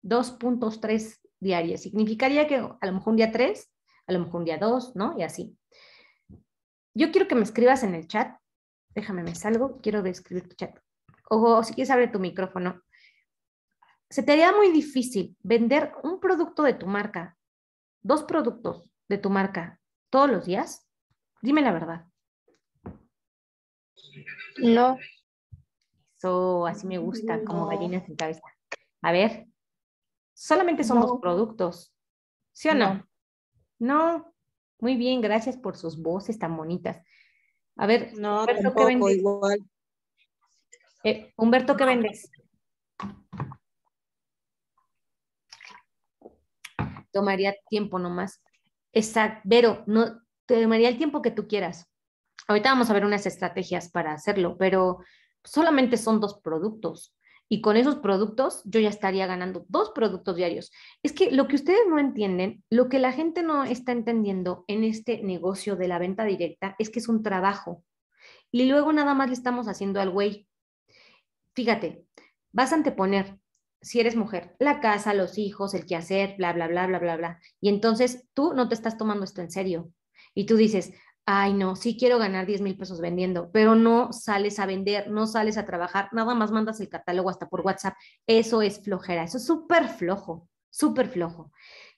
2.3 diarias. Significaría que a lo mejor un día 3, a lo mejor un día 2, ¿no? Y así. Yo quiero que me escribas en el chat. Déjame, me salgo. Quiero describir tu chat. O si quieres, abre tu micrófono se te haría muy difícil vender un producto de tu marca, dos productos de tu marca todos los días? Dime la verdad. No. Eso así me gusta, como gallinas en cabeza. A ver, solamente son productos, ¿sí o no? no? Muy bien, gracias por sus voces tan bonitas. A ver, no, Humberto, ¿qué vendes? Eh, Humberto, ¿qué vendes? tomaría tiempo nomás. Exacto, pero no, tomaría el tiempo que tú quieras. Ahorita vamos a ver unas estrategias para hacerlo, pero solamente son dos productos. Y con esos productos yo ya estaría ganando dos productos diarios. Es que lo que ustedes no entienden, lo que la gente no está entendiendo en este negocio de la venta directa es que es un trabajo. Y luego nada más le estamos haciendo al güey. Fíjate, vas a anteponer si eres mujer, la casa, los hijos, el quehacer, bla, bla, bla, bla, bla, bla. Y entonces tú no te estás tomando esto en serio. Y tú dices, ay, no, sí quiero ganar 10 mil pesos vendiendo, pero no sales a vender, no sales a trabajar, nada más mandas el catálogo hasta por WhatsApp. Eso es flojera, eso es súper flojo, súper flojo.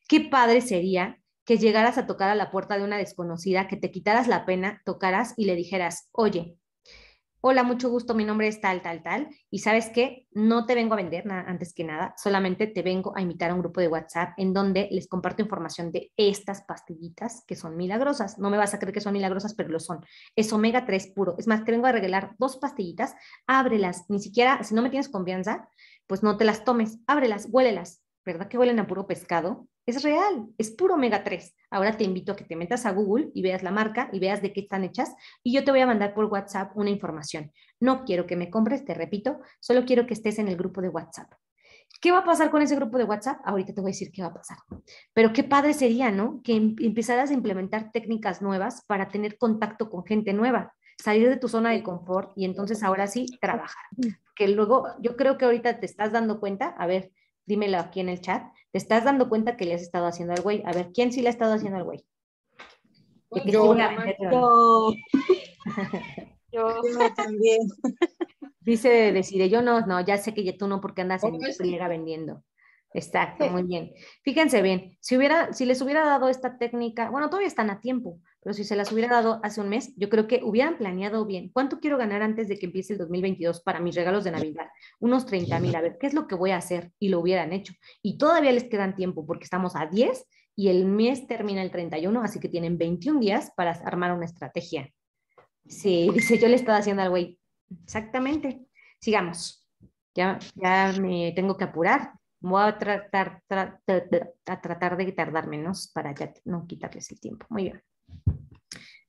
Qué padre sería que llegaras a tocar a la puerta de una desconocida, que te quitaras la pena, tocaras y le dijeras, oye, hola, mucho gusto, mi nombre es tal, tal, tal, y sabes qué, no te vengo a vender nada antes que nada, solamente te vengo a invitar a un grupo de WhatsApp en donde les comparto información de estas pastillitas que son milagrosas. No me vas a creer que son milagrosas, pero lo son. Es omega 3 puro. Es más, te vengo a regalar dos pastillitas, ábrelas, ni siquiera, si no me tienes confianza, pues no te las tomes, ábrelas, huélelas. ¿Verdad que huelen a puro pescado? Es real, es puro omega 3 ahora te invito a que te metas a Google y veas la marca y veas de qué están hechas y yo te voy a mandar por WhatsApp una información. No quiero que me compres, te repito, solo quiero que estés en el grupo de WhatsApp. ¿Qué va a pasar con ese grupo de WhatsApp? Ahorita te voy a decir qué va a pasar. Pero qué padre sería, ¿no? Que em-, empezaras a implementar técnicas nuevas para tener contacto con gente nueva, salir de tu zona de confort y entonces ahora sí trabajar. Mm. Que luego, yo creo que ahorita te estás dando cuenta, a ver, dímelo aquí en el chat, te estás dando cuenta que le has estado haciendo al güey. A ver, ¿quién sí le ha estado haciendo al güey? Pues yo, yo, también. Dice, decide, yo no, no, ya sé que tú no, porque andas en primera oh, vendiendo. Exacto, muy bien. Fíjense bien, si, hubiera, si les hubiera dado esta técnica, bueno, todavía están a tiempo, pero si se las hubiera dado hace un mes, yo creo que hubieran planeado bien. ¿Cuánto quiero ganar antes de que empiece el 2022 para mis regalos de Navidad? Unos 30 mil, a ver, ¿qué es lo que voy a hacer? Y lo hubieran hecho. Y todavía les quedan tiempo porque estamos a 10 y el mes termina el 31, así que tienen 21 días para armar una estrategia. Sí, dice, yo le estaba haciendo al güey. Exactamente. Sigamos. Ya, me tengo que apurar. Voy a tratar, a tratar de tardar menos para ya no quitarles el tiempo. Muy bien.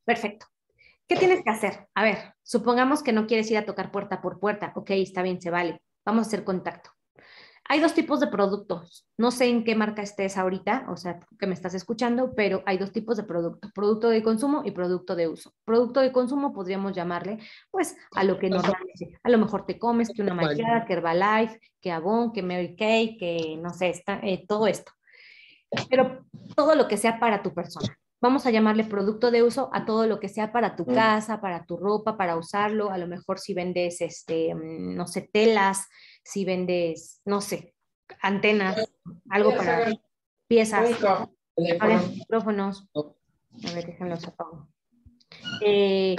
Perfecto. ¿Qué tienes que hacer? A ver, supongamos que no quieres ir a tocar puerta por puerta. Ok, está bien, se vale. Vamos a hacer contacto. Hay dos tipos de productos. No sé en qué marca estés ahorita, o sea, que me estás escuchando, pero hay dos tipos de productos Producto de consumo y producto de uso. Producto de consumo podríamos llamarle, pues, a lo que normalmente, a lo mejor te comes, que una maquillada, que Herbalife, que Avon, que Mary Kay, que no sé, está, eh, todo esto. Pero todo lo que sea para tu persona vamos a llamarle producto de uso a todo lo que sea para tu mm. casa, para tu ropa, para usarlo. A lo mejor si vendes, este, mm, no sé, telas, si vendes, no sé, antenas, ah, algo para piezas, ver, micrófonos. A ver, déjenlos eh,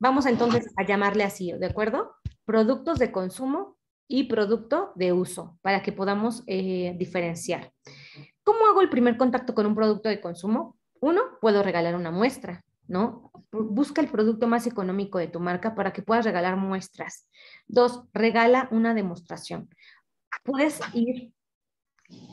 vamos entonces a llamarle así, ¿de acuerdo? Productos de consumo y producto de uso para que podamos eh, diferenciar. ¿Cómo hago el primer contacto con un producto de consumo? Uno, puedo regalar una muestra, ¿no? Busca el producto más económico de tu marca para que puedas regalar muestras. Dos, regala una demostración. Puedes ir,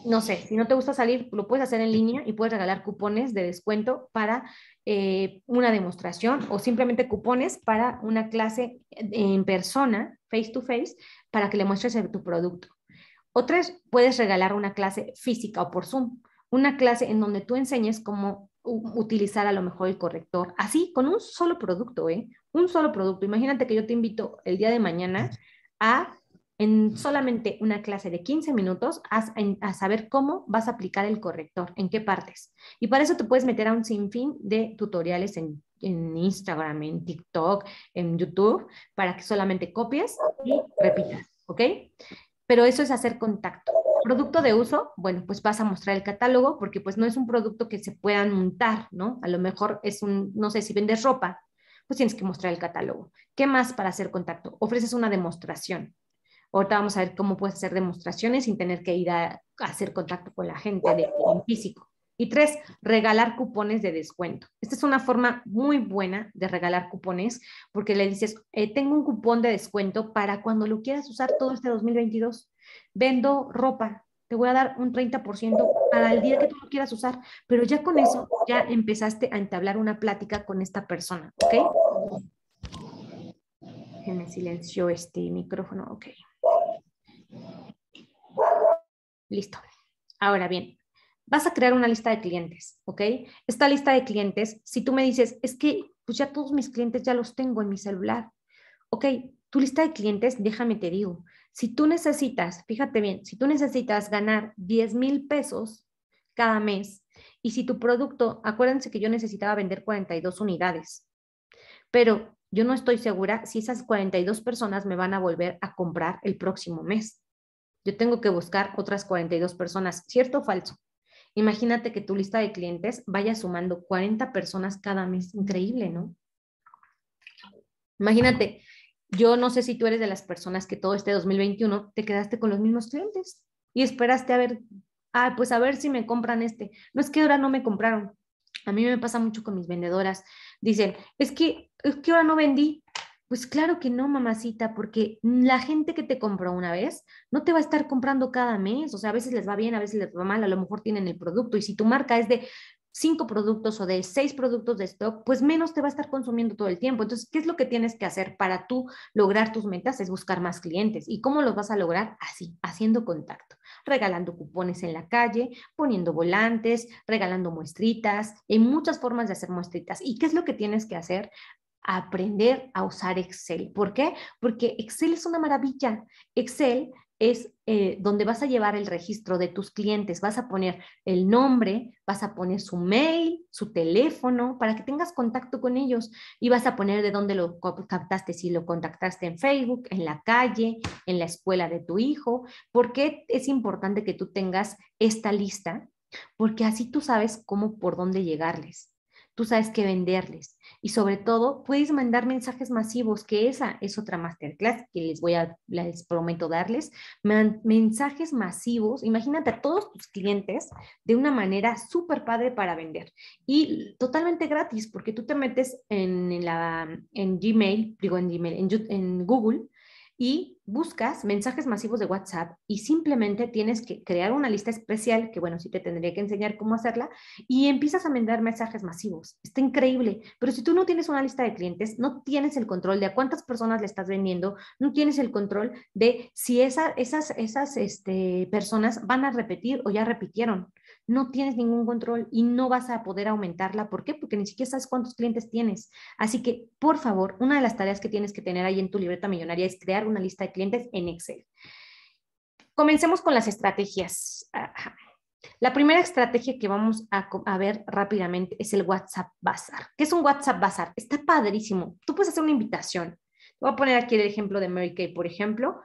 no sé, si no te gusta salir, lo puedes hacer en línea y puedes regalar cupones de descuento para eh, una demostración o simplemente cupones para una clase en persona, face to face, para que le muestres tu producto. O tres, puedes regalar una clase física o por Zoom, una clase en donde tú enseñes cómo utilizar a lo mejor el corrector. Así, con un solo producto, ¿eh? Un solo producto. Imagínate que yo te invito el día de mañana a, en solamente una clase de 15 minutos, a, a saber cómo vas a aplicar el corrector, en qué partes. Y para eso te puedes meter a un sinfín de tutoriales en, en Instagram, en TikTok, en YouTube, para que solamente copies y repitas, ¿ok? pero eso es hacer contacto. Producto de uso, bueno, pues vas a mostrar el catálogo porque pues no es un producto que se puedan montar, ¿no? A lo mejor es un, no sé, si vendes ropa, pues tienes que mostrar el catálogo. ¿Qué más para hacer contacto? Ofreces una demostración. Ahorita vamos a ver cómo puedes hacer demostraciones sin tener que ir a, hacer contacto con la gente de, en físico. Y tres, regalar cupones de descuento. Esta es una forma muy buena de regalar cupones porque le dices, eh, tengo un cupón de descuento para cuando lo quieras usar todo este 2022. Vendo ropa, te voy a dar un 30% para el día que tú lo quieras usar, pero ya con eso ya empezaste a entablar una plática con esta persona, ¿ok? Déjenme silencio este micrófono, ok. Listo. Ahora bien, vas a crear una lista de clientes, ¿ok? Esta lista de clientes, si tú me dices, es que pues ya todos mis clientes ya los tengo en mi celular, ok, tu lista de clientes, déjame te digo, si tú necesitas, fíjate bien, si tú necesitas ganar 10 mil pesos cada mes y si tu producto, acuérdense que yo necesitaba vender 42 unidades, pero yo no estoy segura si esas 42 personas me van a volver a comprar el próximo mes. Yo tengo que buscar otras 42 personas, ¿cierto o falso? Imagínate que tu lista de clientes vaya sumando 40 personas cada mes, increíble, ¿no? Imagínate, yo no sé si tú eres de las personas que todo este 2021 te quedaste con los mismos clientes y esperaste a ver, ah, pues a ver si me compran este. No es que ahora no me compraron. A mí me pasa mucho con mis vendedoras. Dicen, es que, es que ahora no vendí. Pues claro que no, mamacita, porque la gente que te compró una vez no te va a estar comprando cada mes. O sea, a veces les va bien, a veces les va mal, a lo mejor tienen el producto. Y si tu marca es de cinco productos o de seis productos de stock, pues menos te va a estar consumiendo todo el tiempo. Entonces, ¿qué es lo que tienes que hacer para tú lograr tus metas? Es buscar más clientes. ¿Y cómo los vas a lograr? Así, haciendo contacto, regalando cupones en la calle, poniendo volantes, regalando muestritas. Hay muchas formas de hacer muestritas. ¿Y qué es lo que tienes que hacer? aprender a usar Excel. ¿Por qué? Porque Excel es una maravilla. Excel es eh, donde vas a llevar el registro de tus clientes. Vas a poner el nombre, vas a poner su mail, su teléfono, para que tengas contacto con ellos. Y vas a poner de dónde lo captaste, si lo contactaste en Facebook, en la calle, en la escuela de tu hijo. ¿Por qué es importante que tú tengas esta lista? Porque así tú sabes cómo, por dónde llegarles tú sabes qué venderles. Y sobre todo, puedes mandar mensajes masivos, que esa es otra masterclass que les voy a, les prometo darles, mensajes masivos, imagínate a todos tus clientes de una manera súper padre para vender y totalmente gratis, porque tú te metes en, la, en Gmail, digo en Gmail, en Google y buscas mensajes masivos de WhatsApp y simplemente tienes que crear una lista especial, que bueno, sí te tendría que enseñar cómo hacerla, y empiezas a mandar mensajes masivos. Está increíble, pero si tú no tienes una lista de clientes, no tienes el control de a cuántas personas le estás vendiendo, no tienes el control de si esas, esas este, personas van a repetir o ya repitieron no tienes ningún control y no vas a poder aumentarla. ¿Por qué? Porque ni siquiera sabes cuántos clientes tienes. Así que, por favor, una de las tareas que tienes que tener ahí en tu libreta millonaria es crear una lista de clientes en Excel. Comencemos con las estrategias. La primera estrategia que vamos a, ver rápidamente es el WhatsApp Bazar. ¿Qué es un WhatsApp Bazar? Está padrísimo. Tú puedes hacer una invitación. Voy a poner aquí el ejemplo de Mary Kay, por ejemplo.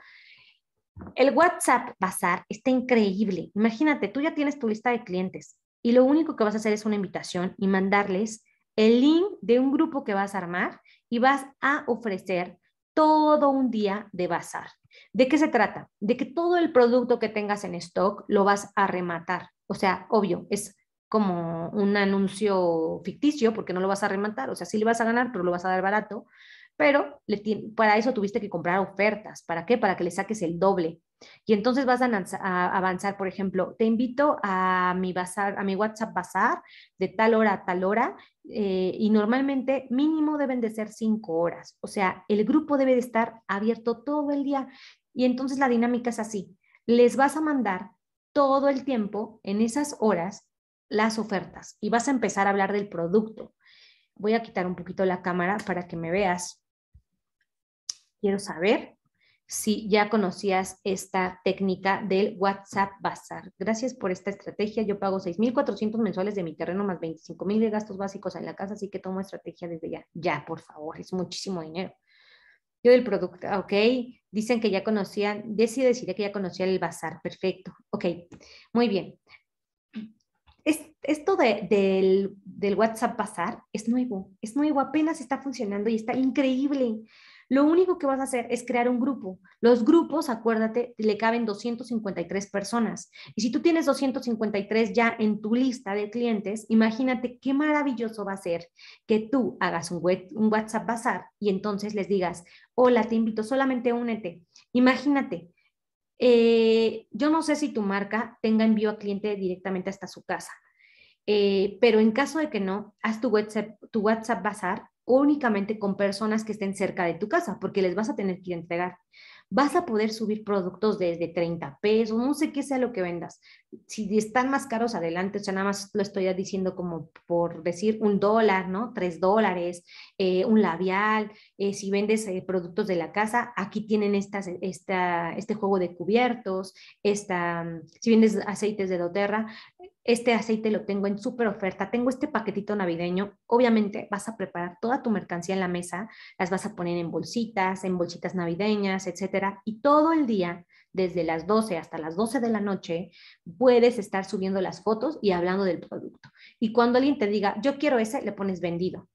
El WhatsApp Bazar está increíble. Imagínate, tú ya tienes tu lista de clientes y lo único que vas a hacer es una invitación y mandarles el link de un grupo que vas a armar y vas a ofrecer todo un día de bazar. ¿De qué se trata? De que todo el producto que tengas en stock lo vas a rematar. O sea, obvio, es como un anuncio ficticio porque no lo vas a rematar. O sea, sí le vas a ganar, pero lo vas a dar barato pero para eso tuviste que comprar ofertas. ¿Para qué? Para que le saques el doble. Y entonces vas a, avanzar, por ejemplo, te invito a mi, a mi WhatsApp Bazar de tal hora a tal hora eh, y normalmente mínimo deben de ser cinco horas. O sea, el grupo debe de estar abierto todo el día. Y entonces la dinámica es así. Les vas a mandar todo el tiempo en esas horas las ofertas y vas a empezar a hablar del producto. Voy a quitar un poquito la cámara para que me veas. Quiero saber si ya conocías esta técnica del WhatsApp Bazar. Gracias por esta estrategia. Yo pago 6.400 mensuales de mi terreno más 25.000 de gastos básicos en la casa, así que tomo estrategia desde ya. Ya, por favor, es muchísimo dinero. Yo del producto, ok. Dicen que ya conocían, decide deciré que ya conocía el bazar. Perfecto. Ok, muy bien. esto del, del WhatsApp Bazar es nuevo, es nuevo, apenas está funcionando y está increíble. Lo único que vas a hacer es crear un grupo. Los grupos, acuérdate, le caben 253 personas. Y si tú tienes 253 ya en tu lista de clientes, imagínate qué maravilloso va a ser que tú hagas un, WhatsApp bazar y entonces les digas, hola, te invito, solamente únete. Imagínate, eh, yo no sé si tu marca tenga envío a cliente directamente hasta su casa, eh, pero en caso de que no, haz tu WhatsApp, tu WhatsApp Bazar únicamente con personas que estén cerca de tu casa, porque les vas a tener que entregar. Vas a poder subir productos desde 30 pesos, no sé qué sea lo que vendas, si están más caros adelante, o sea, nada más lo estoy diciendo como por decir un dólar, ¿no? Tres dólares, eh, un labial, eh, si vendes eh, productos de la casa, aquí tienen esta, este juego de cubiertos, esta, mm, si vendes aceites de doTERRA, este aceite lo tengo en súper oferta, tengo este paquetito navideño, obviamente vas a preparar toda tu mercancía en la mesa, las vas a poner en bolsitas, en bolsitas navideñas, etcétera, y todo el día desde las 12 hasta las 12 de la noche, puedes estar subiendo las fotos y hablando del producto. Y cuando alguien te diga, yo quiero ese, le pones vendido.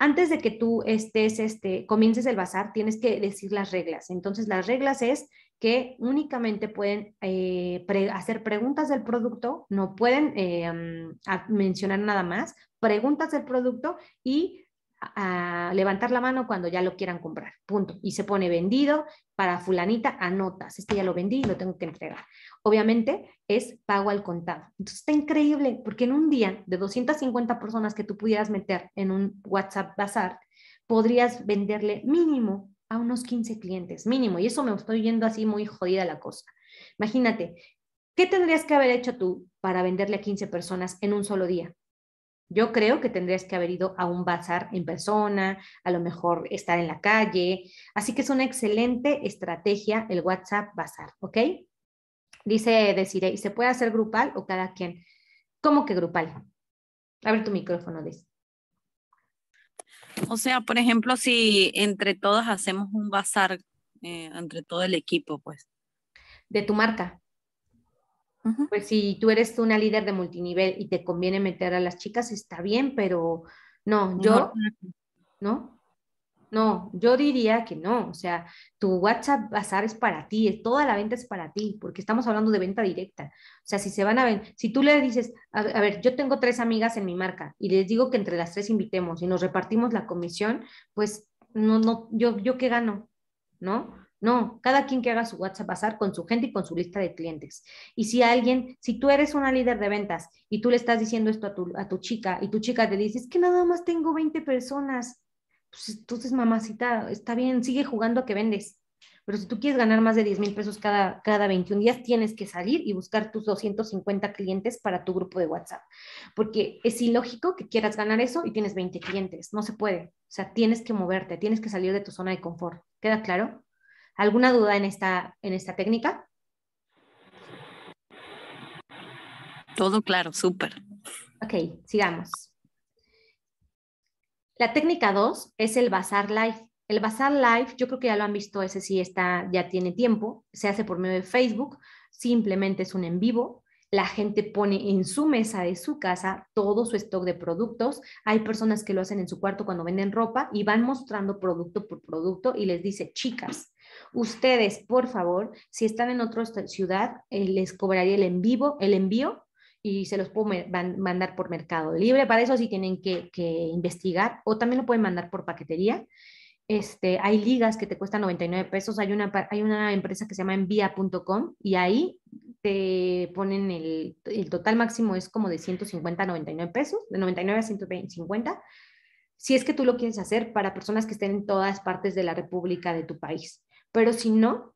Antes de que tú estés, este, comiences el bazar, tienes que decir las reglas. Entonces, las reglas es que únicamente pueden eh, hacer preguntas del producto, no pueden eh, mm, mencionar nada más, preguntas del producto y a levantar la mano cuando ya lo quieran comprar, punto. Y se pone vendido para fulanita, anotas, este ya lo vendí y lo tengo que entregar. Obviamente es pago al contado. Entonces está increíble porque en un día de 250 personas que tú pudieras meter en un WhatsApp bazar, podrías venderle mínimo a unos 15 clientes, mínimo. Y eso me estoy viendo así muy jodida la cosa. Imagínate, ¿qué tendrías que haber hecho tú para venderle a 15 personas en un solo día? Yo creo que tendrías que haber ido a un bazar en persona, a lo mejor estar en la calle. Así que es una excelente estrategia el WhatsApp bazar, ¿ok? Dice ¿y ¿se puede hacer grupal o cada quien? ¿Cómo que grupal? Abre tu micrófono, Des. O sea, por ejemplo, si entre todos hacemos un bazar, eh, entre todo el equipo, pues. De tu marca. Pues si tú eres una líder de multinivel y te conviene meter a las chicas, está bien, pero no, yo, ¿no? No, yo diría que no. O sea, tu WhatsApp Bazar es para ti, toda la venta es para ti, porque estamos hablando de venta directa. O sea, si se van a si tú le dices, a, ver, yo tengo tres amigas en mi marca y les digo que entre las tres invitemos y nos repartimos la comisión, pues no, no, yo, yo qué gano, ¿no? No, cada quien que haga su WhatsApp pasar con su gente y con su lista de clientes. Y si alguien, si tú eres una líder de ventas y tú le estás diciendo esto a tu, chica y tu chica te dice, es que nada más tengo 20 personas, pues entonces mamacita, está bien, sigue jugando a que vendes. Pero si tú quieres ganar más de 10 mil pesos cada, cada 21 días, tienes que salir y buscar tus 250 clientes para tu grupo de WhatsApp. Porque es ilógico que quieras ganar eso y tienes 20 clientes. No se puede. O sea, tienes que moverte, tienes que salir de tu zona de confort. ¿Queda claro? ¿Alguna duda en esta, en esta técnica? Todo claro, súper. Ok, sigamos. La técnica 2 es el Bazar Live. El Bazar Live, yo creo que ya lo han visto, ese sí está, ya tiene tiempo, se hace por medio de Facebook, simplemente es un en vivo. La gente pone en su mesa de su casa todo su stock de productos. Hay personas que lo hacen en su cuarto cuando venden ropa y van mostrando producto por producto y les dice, chicas, Ustedes, por favor, si están en otra ciudad, eh, les cobraría el en vivo, el envío y se los puedo mandar por Mercado Libre. Para eso sí tienen que, investigar o también lo pueden mandar por paquetería. Este, hay ligas que te cuestan 99 pesos. Hay una, hay una empresa que se llama envía.com y ahí te ponen el, el, total máximo es como de 150 a 99 pesos, de 99 a 150, si es que tú lo quieres hacer para personas que estén en todas partes de la República de tu país. Pero si no,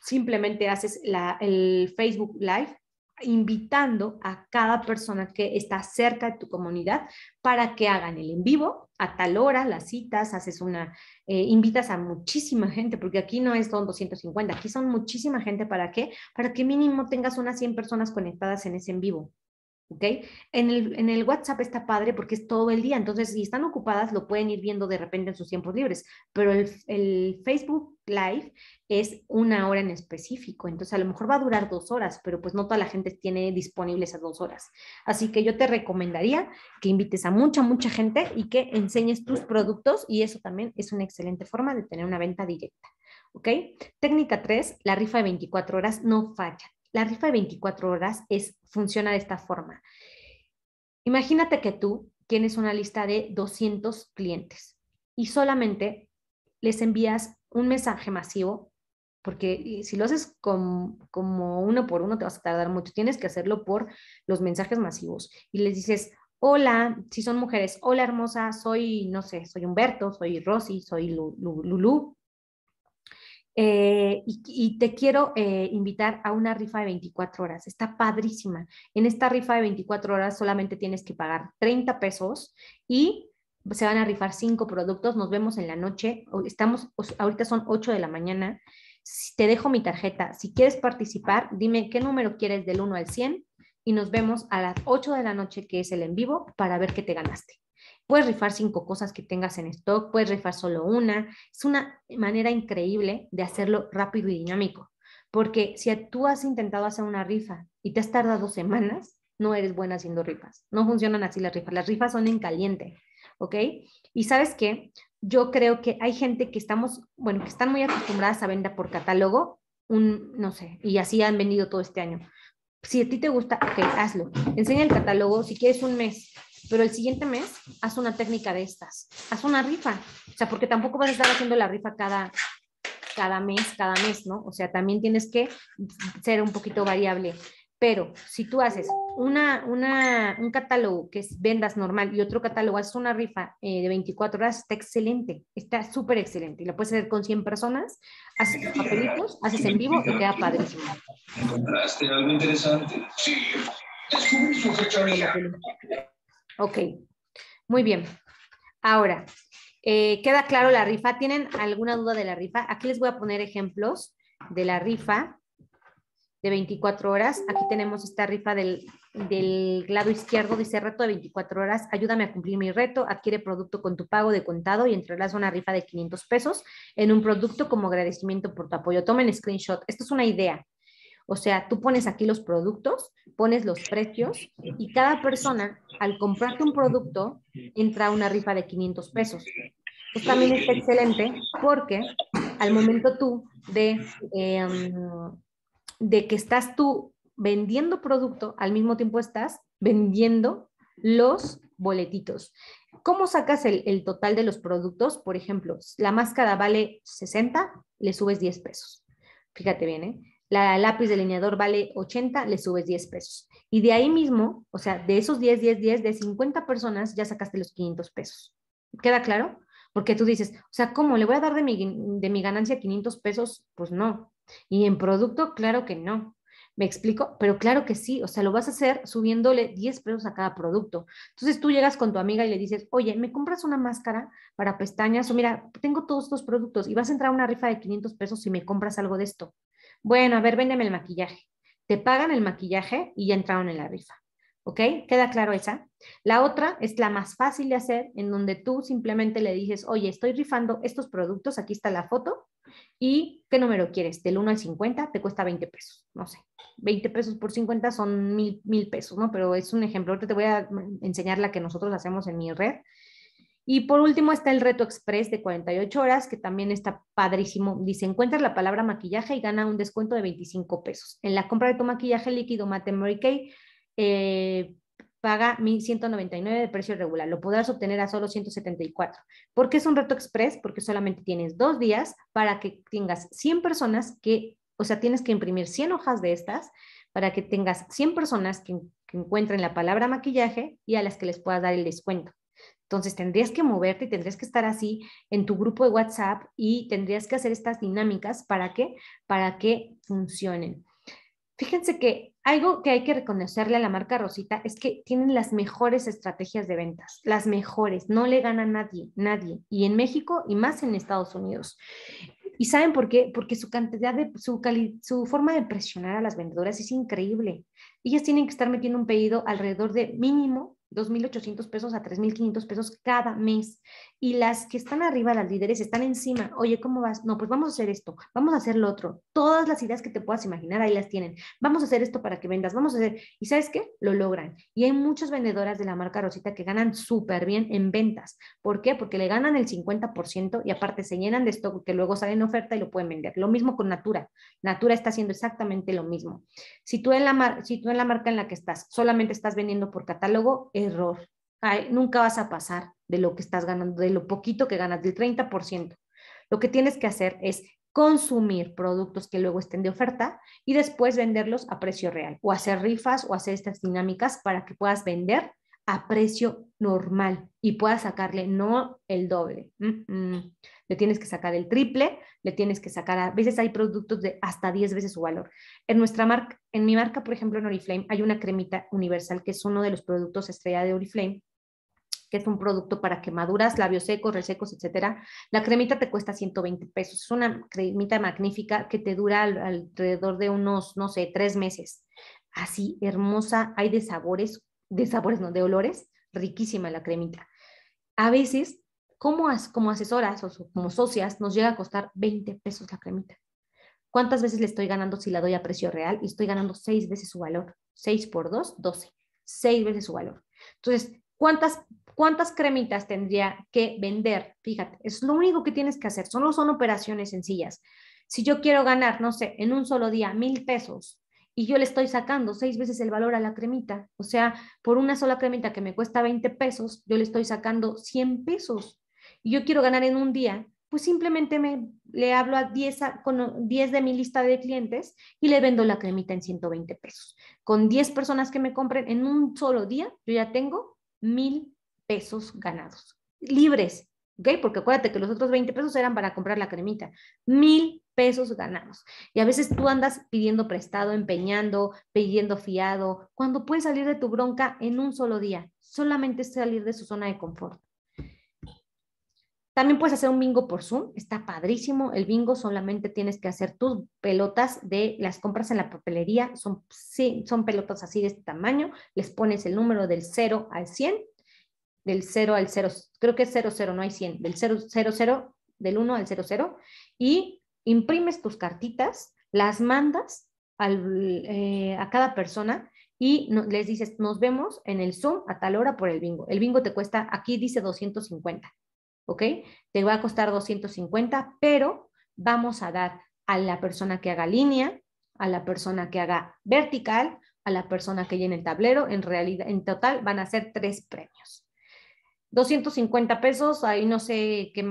simplemente haces el Facebook Live invitando a cada persona que está cerca de tu comunidad para que hagan el en vivo a tal hora, las citas, haces una, eh, invitas a muchísima gente, porque aquí no es son 250, aquí son muchísima gente, ¿para qué? Para que mínimo tengas unas 100 personas conectadas en ese en vivo. ¿Ok? En el, WhatsApp está padre porque es todo el día, entonces si están ocupadas lo pueden ir viendo de repente en sus tiempos libres, pero el, el Facebook live es una hora en específico, entonces a lo mejor va a durar dos horas, pero pues no toda la gente tiene disponibles a dos horas. Así que yo te recomendaría que invites a mucha, mucha gente y que enseñes tus productos y eso también es una excelente forma de tener una venta directa. ¿Ok? Técnica 3, la rifa de 24 horas no falla. La rifa de 24 horas es, funciona de esta forma. Imagínate que tú tienes una lista de 200 clientes y solamente les envías un mensaje masivo, porque si lo haces como uno por uno te vas a tardar mucho, tienes que hacerlo por los mensajes masivos y les dices, hola, si son mujeres, hola hermosa, soy, no sé, soy Humberto, soy Rosy, soy Lulu. Eh, y, te quiero eh, invitar a una rifa de 24 horas. Está padrísima. En esta rifa de 24 horas solamente tienes que pagar 30 pesos y se van a rifar cinco productos, nos vemos en la noche, estamos, ahorita son 8 de la mañana, te dejo mi tarjeta, si quieres participar, dime qué número quieres del 1 al 100 y nos vemos a las 8 de la noche, que es el en vivo, para ver qué te ganaste. Puedes rifar cinco cosas que tengas en stock, puedes rifar solo una. Es una manera increíble de hacerlo rápido y dinámico, porque si tú has intentado hacer una rifa y te has tardado semanas, no eres buena haciendo rifas. No funcionan así las rifas. Las rifas son en caliente. ¿ok? Y sabes qué, yo creo que hay gente que estamos, bueno, que están muy acostumbradas a vender por catálogo, un, no sé, y así han vendido todo este año. Si a ti te gusta, ok, hazlo. Enseña el catálogo, si quieres un mes, pero el siguiente mes haz una técnica de estas, haz una rifa, o sea, porque tampoco vas a estar haciendo la rifa cada, cada mes, cada mes, ¿no? O sea, también tienes que ser un poquito variable. Pero si tú haces una, un catálogo que es vendas normal y otro catálogo, haces una rifa eh, de 24 horas, está excelente, está súper excelente. Y lo puedes hacer con 100 personas, haces papelitos, haces en vivo y queda padre. Encontraste algo interesante. Sí, su fechoría. Ok, muy bien. Ahora, eh, queda claro la rifa. ¿Tienen alguna duda de la rifa? Aquí les voy a poner ejemplos de la rifa de 24 horas. Aquí tenemos esta rifa del, lado izquierdo, dice reto de 24 horas, ayúdame a cumplir mi reto, adquiere producto con tu pago de contado y entregarás una rifa de 500 pesos en un producto como agradecimiento por tu apoyo. Tomen screenshot, esto es una idea. O sea, tú pones aquí los productos, pones los precios y cada persona al comprarte un producto entra a una rifa de 500 pesos. Esto también es excelente porque al momento tú de... Em, de que estás tú vendiendo producto, al mismo tiempo estás vendiendo los boletitos. ¿Cómo sacas el, total de los productos? Por ejemplo, la máscara vale 60, le subes 10 pesos. Fíjate bien, ¿eh? La lápiz delineador vale 80, le subes 10 pesos. Y de ahí mismo, o sea, de esos 10, 10, 10, de 50 personas ya sacaste los 500 pesos. ¿Queda claro? Porque tú dices, o sea, ¿cómo le voy a dar de mi, de mi ganancia 500 pesos? Pues no, y en producto, claro que no. ¿Me explico? Pero claro que sí, o sea, lo vas a hacer subiéndole 10 pesos a cada producto. Entonces tú llegas con tu amiga y le dices, oye, ¿me compras una máscara para pestañas? O mira, tengo todos estos productos y vas a entrar a una rifa de 500 pesos si me compras algo de esto. Bueno, a ver, véndeme el maquillaje. Te pagan el maquillaje y ya entraron en la rifa. ¿Ok? ¿Queda claro esa? La otra es la más fácil de hacer, en donde tú simplemente le dices, oye, estoy rifando estos productos, aquí está la foto, ¿Y qué número quieres? Del 1 al 50 te cuesta 20 pesos, no sé. 20 pesos por 50 son mil, mil pesos, ¿no? Pero es un ejemplo. Ahorita te voy a enseñar la que nosotros hacemos en mi red. Y por último está el reto express de 48 horas, que también está padrísimo. Dice, encuentras la palabra maquillaje y gana un descuento de 25 pesos. En la compra de tu maquillaje líquido Mate Mary Kay, eh, paga 1.199 de precio regular. Lo podrás obtener a solo 174. ¿Por qué es un reto express? Porque solamente tienes dos días para que tengas 100 personas que, o sea, tienes que imprimir 100 hojas de estas para que tengas 100 personas que, encuentren la palabra maquillaje y a las que les puedas dar el descuento. Entonces tendrías que moverte y tendrías que estar así en tu grupo de WhatsApp y tendrías que hacer estas dinámicas para que para que funcionen. Fíjense que algo que hay que reconocerle a la marca Rosita es que tienen las mejores estrategias de ventas, las mejores, no le gana nadie, nadie, y en México y más en Estados Unidos. ¿Y saben por qué? Porque su cantidad de, su forma de presionar a las vendedoras es increíble. Ellas tienen que estar metiendo un pedido alrededor de mínimo 2.800 pesos a 3.500 pesos cada mes. Y las que están arriba, las líderes, están encima. Oye, ¿cómo vas? No, pues vamos a hacer esto, vamos a hacer lo otro. Todas las ideas que te puedas imaginar, ahí las tienen. Vamos a hacer esto para que vendas, vamos a hacer. ¿Y sabes qué? Lo logran. Y hay muchas vendedoras de la marca Rosita que ganan súper bien en ventas. ¿Por qué? Porque le ganan el 50% y aparte se llenan de esto, que luego sale en oferta y lo pueden vender. Lo mismo con Natura. Natura está haciendo exactamente lo mismo. Si tú en la, si tú en la marca en la que estás solamente estás vendiendo por catálogo, es error. nunca vas a pasar de lo que estás ganando, de lo poquito que ganas, del 30%. Lo que tienes que hacer es consumir productos que luego estén de oferta y después venderlos a precio real o hacer rifas o hacer estas dinámicas para que puedas vender a precio normal y puedas sacarle no el doble. Le tienes que sacar el triple, le tienes que sacar, a veces hay productos de hasta 10 veces su valor. En nuestra marca, en mi marca, por ejemplo, en Oriflame, hay una cremita universal que es uno de los productos estrella de Oriflame, que es un producto para quemaduras, labios secos, resecos, etc. La cremita te cuesta 120 pesos. Es una cremita magnífica que te dura alrededor de unos, no sé, tres meses. Así, hermosa, hay de sabores de sabores, no, de olores, riquísima la cremita. A veces, como, como asesoras o como socias, nos llega a costar 20 pesos la cremita. ¿Cuántas veces le estoy ganando si la doy a precio real? Y estoy ganando seis veces su valor. 6 por 2, 12. Seis veces su valor. Entonces, ¿cuántas, ¿cuántas cremitas tendría que vender? Fíjate, es lo único que tienes que hacer. Solo son operaciones sencillas. Si yo quiero ganar, no sé, en un solo día mil pesos y yo le estoy sacando seis veces el valor a la cremita. O sea, por una sola cremita que me cuesta 20 pesos, yo le estoy sacando 100 pesos. Y yo quiero ganar en un día, pues simplemente me, le hablo a 10, con 10 de mi lista de clientes y le vendo la cremita en 120 pesos. Con 10 personas que me compren en un solo día, yo ya tengo mil pesos ganados, libres, ¿ok? Porque acuérdate que los otros 20 pesos eran para comprar la cremita. Mil pesos ganamos. Y a veces tú andas pidiendo prestado, empeñando, pidiendo fiado, cuando puedes salir de tu bronca en un solo día, solamente salir de su zona de confort. También puedes hacer un bingo por Zoom, está padrísimo. El bingo solamente tienes que hacer tus pelotas de las compras en la papelería, son, son pelotas así de este tamaño, les pones el número del 0 al 100, del 0 al 0, creo que es 00, no hay 100, del 0, del 1 al 0. y imprimes tus cartitas, las mandas eh, a cada persona y les dices, nos vemos en el Zoom a tal hora por el bingo. El bingo te cuesta, aquí dice 250, ¿ok? Te va a costar 250, pero vamos a dar a la persona que haga línea, a la persona que haga vertical, a la persona que llene el tablero. En realidad, en total van a ser tres premios. 250 pesos, ahí no sé qué,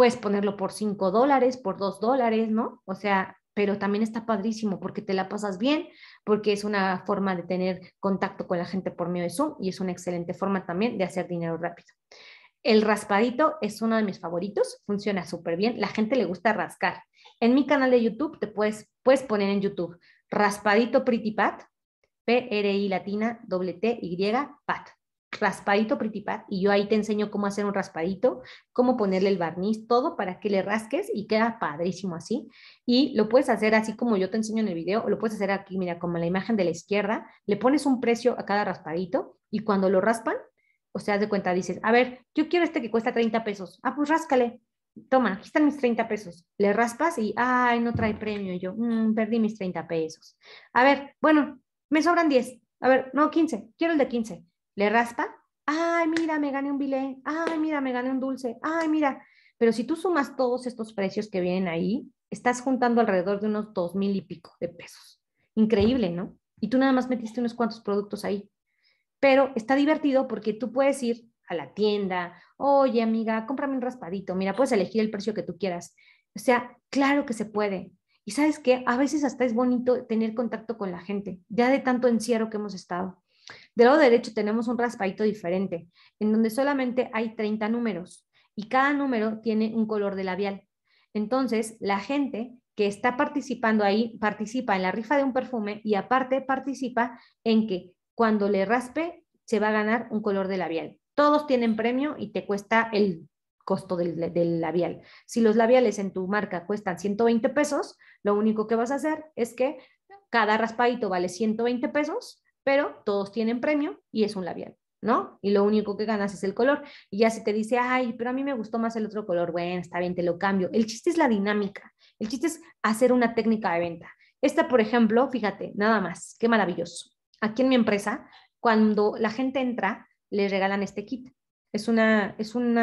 puedes ponerlo por 5 dólares, por 2 dólares, ¿no? O sea, pero también está padrísimo porque te la pasas bien, porque es una forma de tener contacto con la gente por medio de Zoom y es una excelente forma también de hacer dinero rápido. El raspadito es uno de mis favoritos, funciona súper bien, la gente le gusta rascar. En mi canal de YouTube te puedes, puedes poner en YouTube raspadito pretty pat, P-R-I latina, doble T-Y, pat raspadito principal, y yo ahí te enseño cómo hacer un raspadito, cómo ponerle el barniz, todo para que le rasques y queda padrísimo así. Y lo puedes hacer así como yo te enseño en el video, o lo puedes hacer aquí, mira, como la imagen de la izquierda, le pones un precio a cada raspadito y cuando lo raspan, o sea, de cuenta dices, a ver, yo quiero este que cuesta 30 pesos, ah, pues ráscale, toma, aquí están mis 30 pesos. Le raspas y, ay, no trae premio. Yo, mm, perdí mis 30 pesos. A ver, bueno, me sobran 10. A ver, no, 15, quiero el de 15 le raspa, ay, mira, me gané un bilé, ay, mira, me gané un dulce, ay, mira. Pero si tú sumas todos estos precios que vienen ahí, estás juntando alrededor de unos dos mil y pico de pesos. Increíble, ¿no? Y tú nada más metiste unos cuantos productos ahí. Pero está divertido porque tú puedes ir a la tienda, oye amiga, cómprame un raspadito, mira, puedes elegir el precio que tú quieras. O sea, claro que se puede. Y sabes que a veces hasta es bonito tener contacto con la gente, ya de tanto encierro que hemos estado. Del lado derecho tenemos un raspadito diferente, en donde solamente hay 30 números y cada número tiene un color de labial. Entonces, la gente que está participando ahí participa en la rifa de un perfume y aparte participa en que cuando le raspe se va a ganar un color de labial. Todos tienen premio y te cuesta el costo del, labial. Si los labiales en tu marca cuestan 120 pesos, lo único que vas a hacer es que cada raspadito vale 120 pesos pero todos tienen premio y es un labial, ¿no? Y lo único que ganas es el color. Y ya si te dice, ay, pero a mí me gustó más el otro color, bueno, está bien, te lo cambio. El chiste es la dinámica, el chiste es hacer una técnica de venta. Esta, por ejemplo, fíjate, nada más, qué maravilloso. Aquí en mi empresa, cuando la gente entra, le regalan este kit. Es, una, es un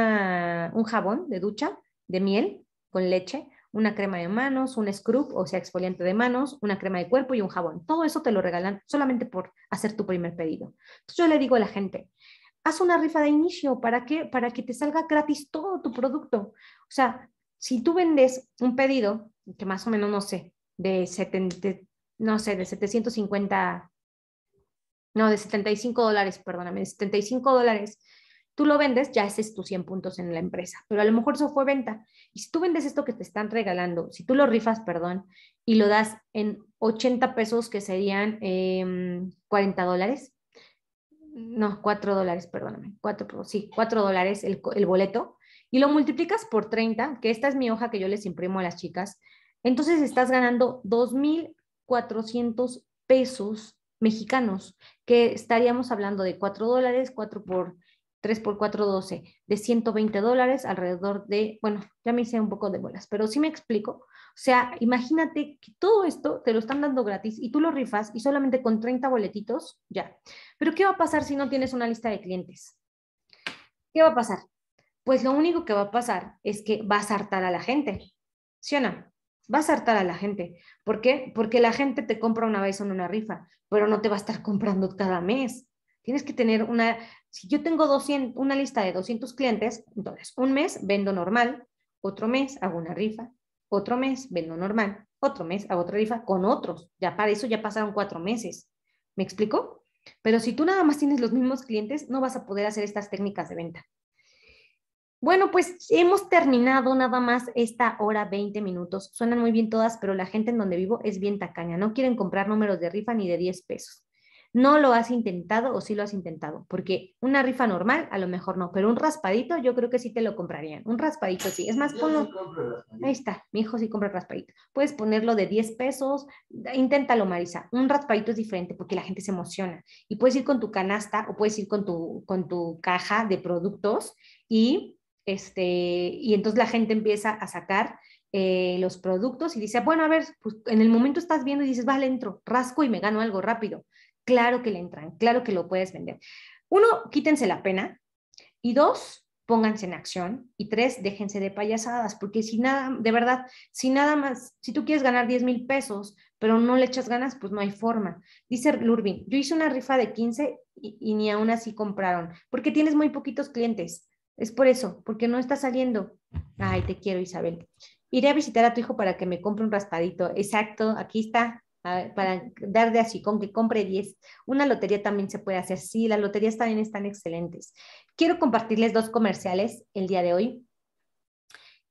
jabón de ducha de miel con leche una crema de manos, un scrub, o sea, exfoliante de manos, una crema de cuerpo y un jabón. Todo eso te lo regalan solamente por hacer tu primer pedido. yo le digo a la gente, haz una rifa de inicio, ¿para qué? Para que te salga gratis todo tu producto. O sea, si tú vendes un pedido, que más o menos, no sé, de 70, no sé, de 750, no, de 75 dólares, perdóname, de 75 dólares, tú lo vendes, ya es tu 100 puntos en la empresa, pero a lo mejor eso fue venta. Y si tú vendes esto que te están regalando, si tú lo rifas, perdón, y lo das en 80 pesos, que serían 40 em, dólares, no, 4 dólares, perdóname, 4, sí, 4 dólares el, el boleto, y lo multiplicas por 30, que esta es mi hoja que yo les imprimo a las chicas, entonces estás ganando 2.400 pesos mexicanos, que estaríamos hablando de 4 dólares, 4 por 3 por 4, 12, de 120 dólares alrededor de, bueno, ya me hice un poco de bolas, pero sí me explico. O sea, imagínate que todo esto te lo están dando gratis y tú lo rifas y solamente con 30 boletitos, ya. Pero ¿qué va a pasar si no tienes una lista de clientes? ¿Qué va a pasar? Pues lo único que va a pasar es que vas a hartar a la gente, ¿sí o Vas a hartar a la gente. ¿Por qué? Porque la gente te compra una vez en una rifa, pero no te va a estar comprando cada mes. Tienes que tener una si yo tengo una lista de 200 clientes, entonces un mes vendo normal, otro mes hago una rifa, otro mes vendo normal, otro mes hago otra rifa con otros. Ya para eso ya pasaron cuatro meses. ¿Me explico? Pero si tú nada más tienes los mismos clientes, no vas a poder hacer estas técnicas de venta. Bueno, pues hemos terminado nada más esta hora 20 minutos. Suenan muy bien todas, pero la gente en donde vivo es bien tacaña. No quieren comprar números de rifa ni de 10 pesos no lo has intentado o sí lo has intentado, porque una rifa normal a lo mejor no, pero un raspadito yo creo que sí te lo comprarían. Un raspadito sí, es más, Ahí está, mi hijo sí compra raspadito. Puedes ponerlo de 10 pesos, inténtalo, Marisa. Un raspadito es diferente porque la gente se emociona y puedes ir con tu canasta o puedes ir con tu, con tu caja de productos y, este, y entonces la gente empieza a sacar eh, los productos y dice, bueno, a ver, pues, en el momento estás viendo y dices, vale, entro, rasco y me gano algo rápido claro que le entran, claro que lo puedes vender. Uno, quítense la pena. Y dos, pónganse en acción. Y tres, déjense de payasadas, porque si nada, de verdad, si nada más, si tú quieres ganar 10 mil pesos, pero no le echas ganas, pues no hay forma. Dice Lurvin, yo hice una rifa de 15 y, ni aún así compraron, porque tienes muy poquitos clientes. Es por eso, porque no está saliendo. Ay, te quiero, Isabel. Iré a visitar a tu hijo para que me compre un raspadito. Exacto, aquí está para dar de así, con que compre 10. Una lotería también se puede hacer, sí, las loterías también están excelentes. Quiero compartirles dos comerciales el día de hoy.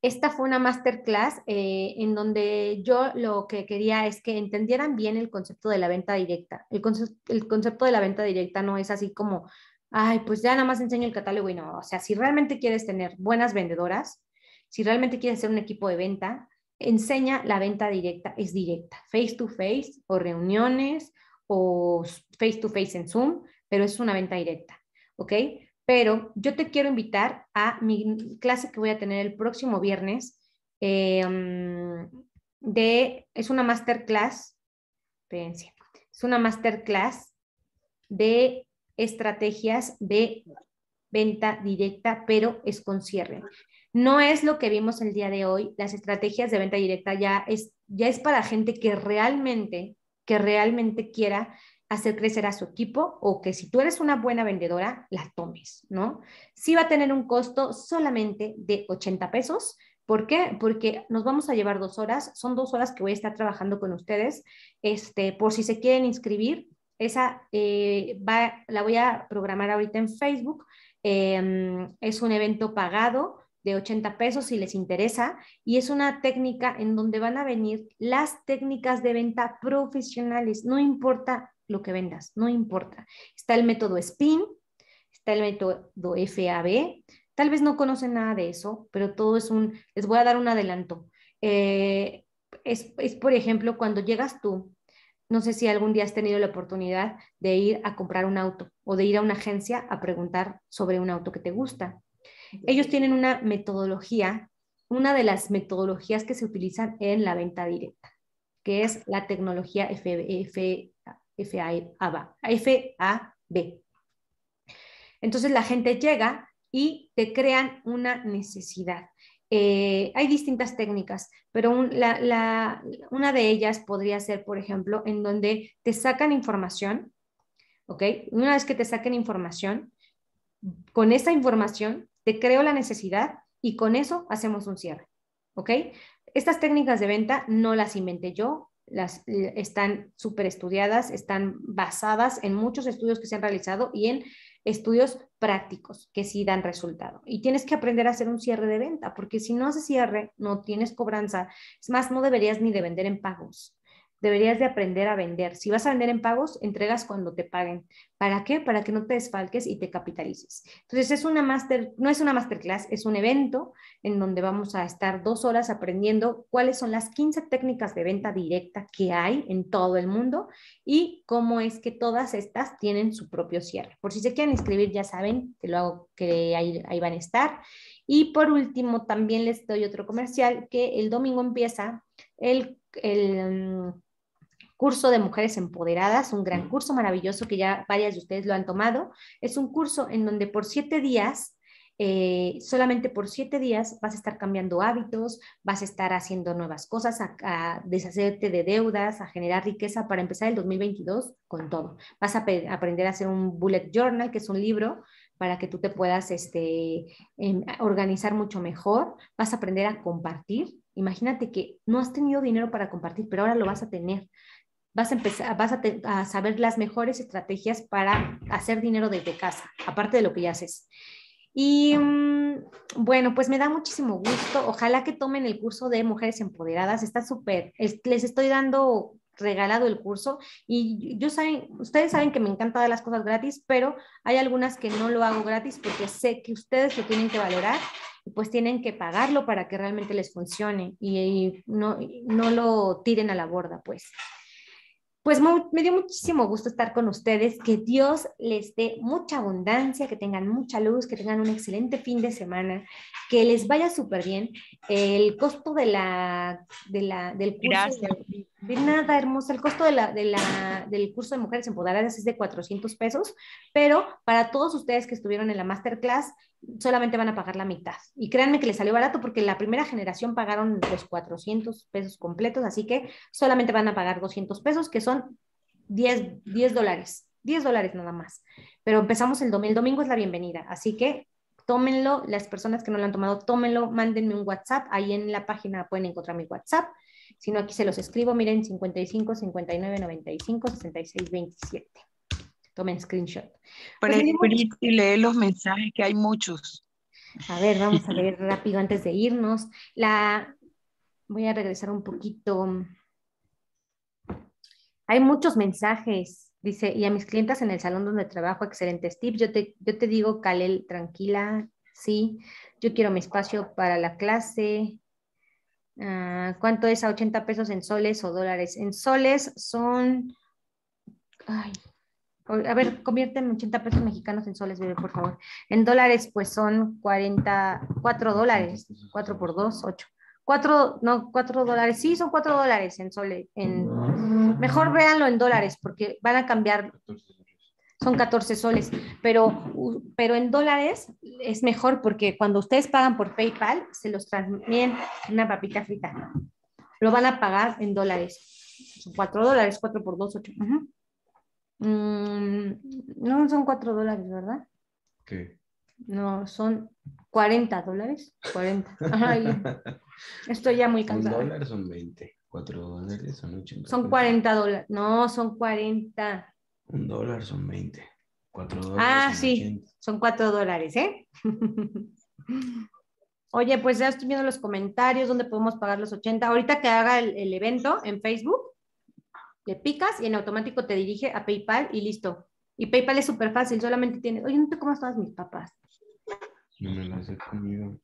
Esta fue una masterclass eh, en donde yo lo que quería es que entendieran bien el concepto de la venta directa. El, el concepto de la venta directa no es así como, ay, pues ya nada más enseño el catálogo y no. O sea, si realmente quieres tener buenas vendedoras, si realmente quieres ser un equipo de venta, enseña la venta directa es directa, face to face o reuniones o face to face en Zoom, pero es una venta directa, ¿ok? Pero yo te quiero invitar a mi clase que voy a tener el próximo viernes. Em, de, es una masterclass, es una masterclass de estrategias de venta directa, pero es con cierre. No es lo que vimos el día de hoy. Las estrategias de venta directa ya es, ya es para gente que realmente, que realmente quiera hacer crecer a su equipo o que si tú eres una buena vendedora, la tomes, ¿no? Sí va a tener un costo solamente de 80 pesos. ¿Por qué? Porque nos vamos a llevar dos horas. Son dos horas que voy a estar trabajando con ustedes. Este, por si se quieren inscribir, esa eh, la voy a programar ahorita en Facebook. Em, es un evento pagado de 80 pesos si les interesa. Y es una técnica en donde van a venir las técnicas de venta profesionales, no importa lo que vendas, no importa. Está el método SPIN, está el método FAB. Tal vez no conocen nada de eso, pero todo es un, les voy a dar un adelanto. Eh, es, es, por ejemplo, cuando llegas tú, no sé si algún día has tenido la oportunidad de ir a comprar un auto o de ir a una agencia a preguntar sobre un auto que te gusta. Ellos tienen una metodología, una de las metodologías que se utilizan en la venta directa, que es la tecnología FAB. Entonces la gente llega y te crean una necesidad. Eh, hay distintas técnicas, pero una de ellas podría ser, por ejemplo, en donde te sacan información, ¿ok? Una vez que te saquen información, con esa información te creo la necesidad y con eso hacemos un cierre. ¿Ok? Estas técnicas de venta no las inventé yo, las, eh, están súper estudiadas, están basadas en muchos estudios que se han realizado y en estudios prácticos que sí dan resultado. Y tienes que aprender a hacer un cierre de venta, porque si no haces cierre, no tienes cobranza. Es más, no deberías ni de vender en pagos deberías de aprender a vender. Si vas a vender en pagos, entregas cuando te paguen. ¿Para qué? Para que no te desfalques y te capitalices. Entonces, es una master, no es una masterclass, es un evento en donde vamos a estar dos horas aprendiendo cuáles son las 15 técnicas de venta directa que hay en todo el mundo y cómo es que todas estas tienen su propio cierre. Por si se quieren inscribir, ya saben que lo hago, que ahí, van a estar. Y por último, también les doy otro comercial que el domingo empieza el, el curso de mujeres empoderadas, un gran curso maravilloso que ya varias de ustedes lo han tomado. Es un curso en donde por siete días eh, solamente por siete días vas a estar cambiando hábitos, vas a estar haciendo nuevas cosas, a, deshacerte de deudas, a generar riqueza para empezar el 2022 con todo. Vas a aprender a hacer un bullet journal, que es un libro para que tú te puedas este, em, organizar mucho mejor, vas a aprender a compartir. Imagínate que no has tenido dinero para compartir, pero ahora lo vas a tener vas a empezar, vas a, saber las mejores estrategias para hacer dinero desde casa, aparte de lo que ya haces. Y mm, bueno, pues me da muchísimo gusto. Ojalá que tomen el curso de Mujeres Empoderadas. Está súper, les estoy dando regalado el curso y yo saben, ustedes saben que me encanta dar las cosas gratis, pero hay algunas que no lo hago gratis porque sé que ustedes lo tienen que valorar y pues tienen que pagarlo para que realmente les funcione y, y no, no lo tiren a la borda, pues pues me dio muchísimo gusto estar con ustedes. Que Dios les dé mucha abundancia, que tengan mucha luz, que tengan un excelente fin de semana, que les vaya súper bien. El costo de la, la, del curso. De, nada, hermosa. El costo de la, de la, del curso de mujeres empoderadas es de 400 pesos, pero para todos ustedes que estuvieron en la masterclass, solamente van a pagar la mitad. Y créanme que les salió barato porque la primera generación pagaron los 400 pesos completos, así que solamente van a pagar 200 pesos, que son 10, dólares, 10 dólares nada más. Pero empezamos el domingo, el domingo es la bienvenida, así que tómenlo, las personas que no lo han tomado, tómenlo, mándenme un WhatsApp, ahí en la página pueden encontrar mi WhatsApp, si no aquí se los escribo, miren 55 59 95 66 27. Tomen screenshot. Por pues y lee los mensajes que hay muchos. A ver, vamos a leer rápido antes de irnos. La voy a regresar un poquito. Hay muchos mensajes, dice, y a mis clientas en el salón donde trabajo, excelentes tips. Yo te, yo te digo, Kalel, tranquila, sí, yo quiero mi espacio para la clase. Ah, ¿Cuánto es a 80 pesos en soles o dólares? En soles son... Ay, a ver, convierten 80 pesos mexicanos en soles, bebé, por favor. En dólares, pues son 44 dólares, 4 por 2, 8. 4, no, 4 dólares, sí, son 4 dólares en soles, en, mejor véanlo en dólares porque van a cambiar. Son 14 soles, pero, pero en dólares es mejor porque cuando ustedes pagan por PayPal, se los transmiten una papita frita. Lo van a pagar en dólares. Son 4 dólares, 4 por 2, 8. Mm, no son 4 dólares, ¿verdad? ¿Qué? No, son 40 dólares. 40. estoy ya muy cansado. dólares son 20? 4 dólares son Son 40 dólares. No, son 40. Un dólar son 20. 4 dólares. Ah, son sí, son 4 dólares, ¿eh? Oye, pues ya estoy viendo los comentarios, dónde podemos pagar los 80. Ahorita que haga el, evento en Facebook, le picas y en automático te dirige a PayPal y listo. Y PayPal es súper fácil, solamente tiene, oye, no te comas todas mis papas. No me las he comido.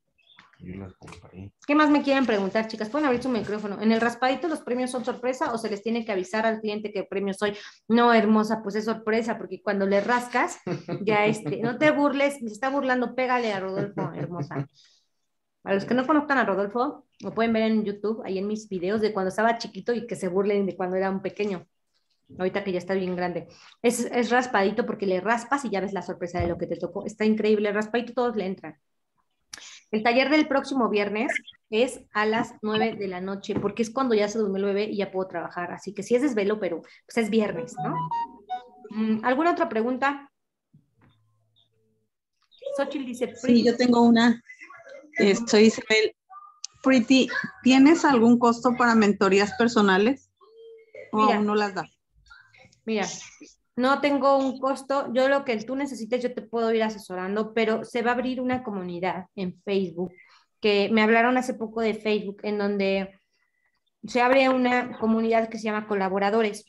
¿Qué más me quieren preguntar, chicas? Pueden abrir su micrófono. ¿En el raspadito los premios son sorpresa o se les tiene que avisar al cliente qué premio soy? No, hermosa, pues es sorpresa, porque cuando le rascas, ya este, no te burles, se está burlando, pégale a Rodolfo, hermosa. Para los que no conozcan a Rodolfo, lo pueden ver en YouTube, ahí en mis videos de cuando estaba chiquito y que se burlen de cuando era un pequeño. Ahorita que ya está bien grande. Es, raspadito porque le raspas y ya ves la sorpresa de lo que te tocó. Está increíble, el raspadito todos le entran. El taller del próximo viernes es a las nueve de la noche, porque es cuando ya se durmió el bebé y ya puedo trabajar. Así que sí es desvelo, pero pues es viernes, ¿no? Mm, ¿Alguna otra pregunta? Xochitl dice... Sí, yo tengo una. soy Isabel. Pretty, ¿tienes algún costo para mentorías personales? ¿O aún no las da. Mira, no tengo un costo, yo lo que tú necesites, yo te puedo ir asesorando, pero se va a abrir una comunidad en Facebook, que me hablaron hace poco de Facebook, en donde se abre una comunidad que se llama colaboradores,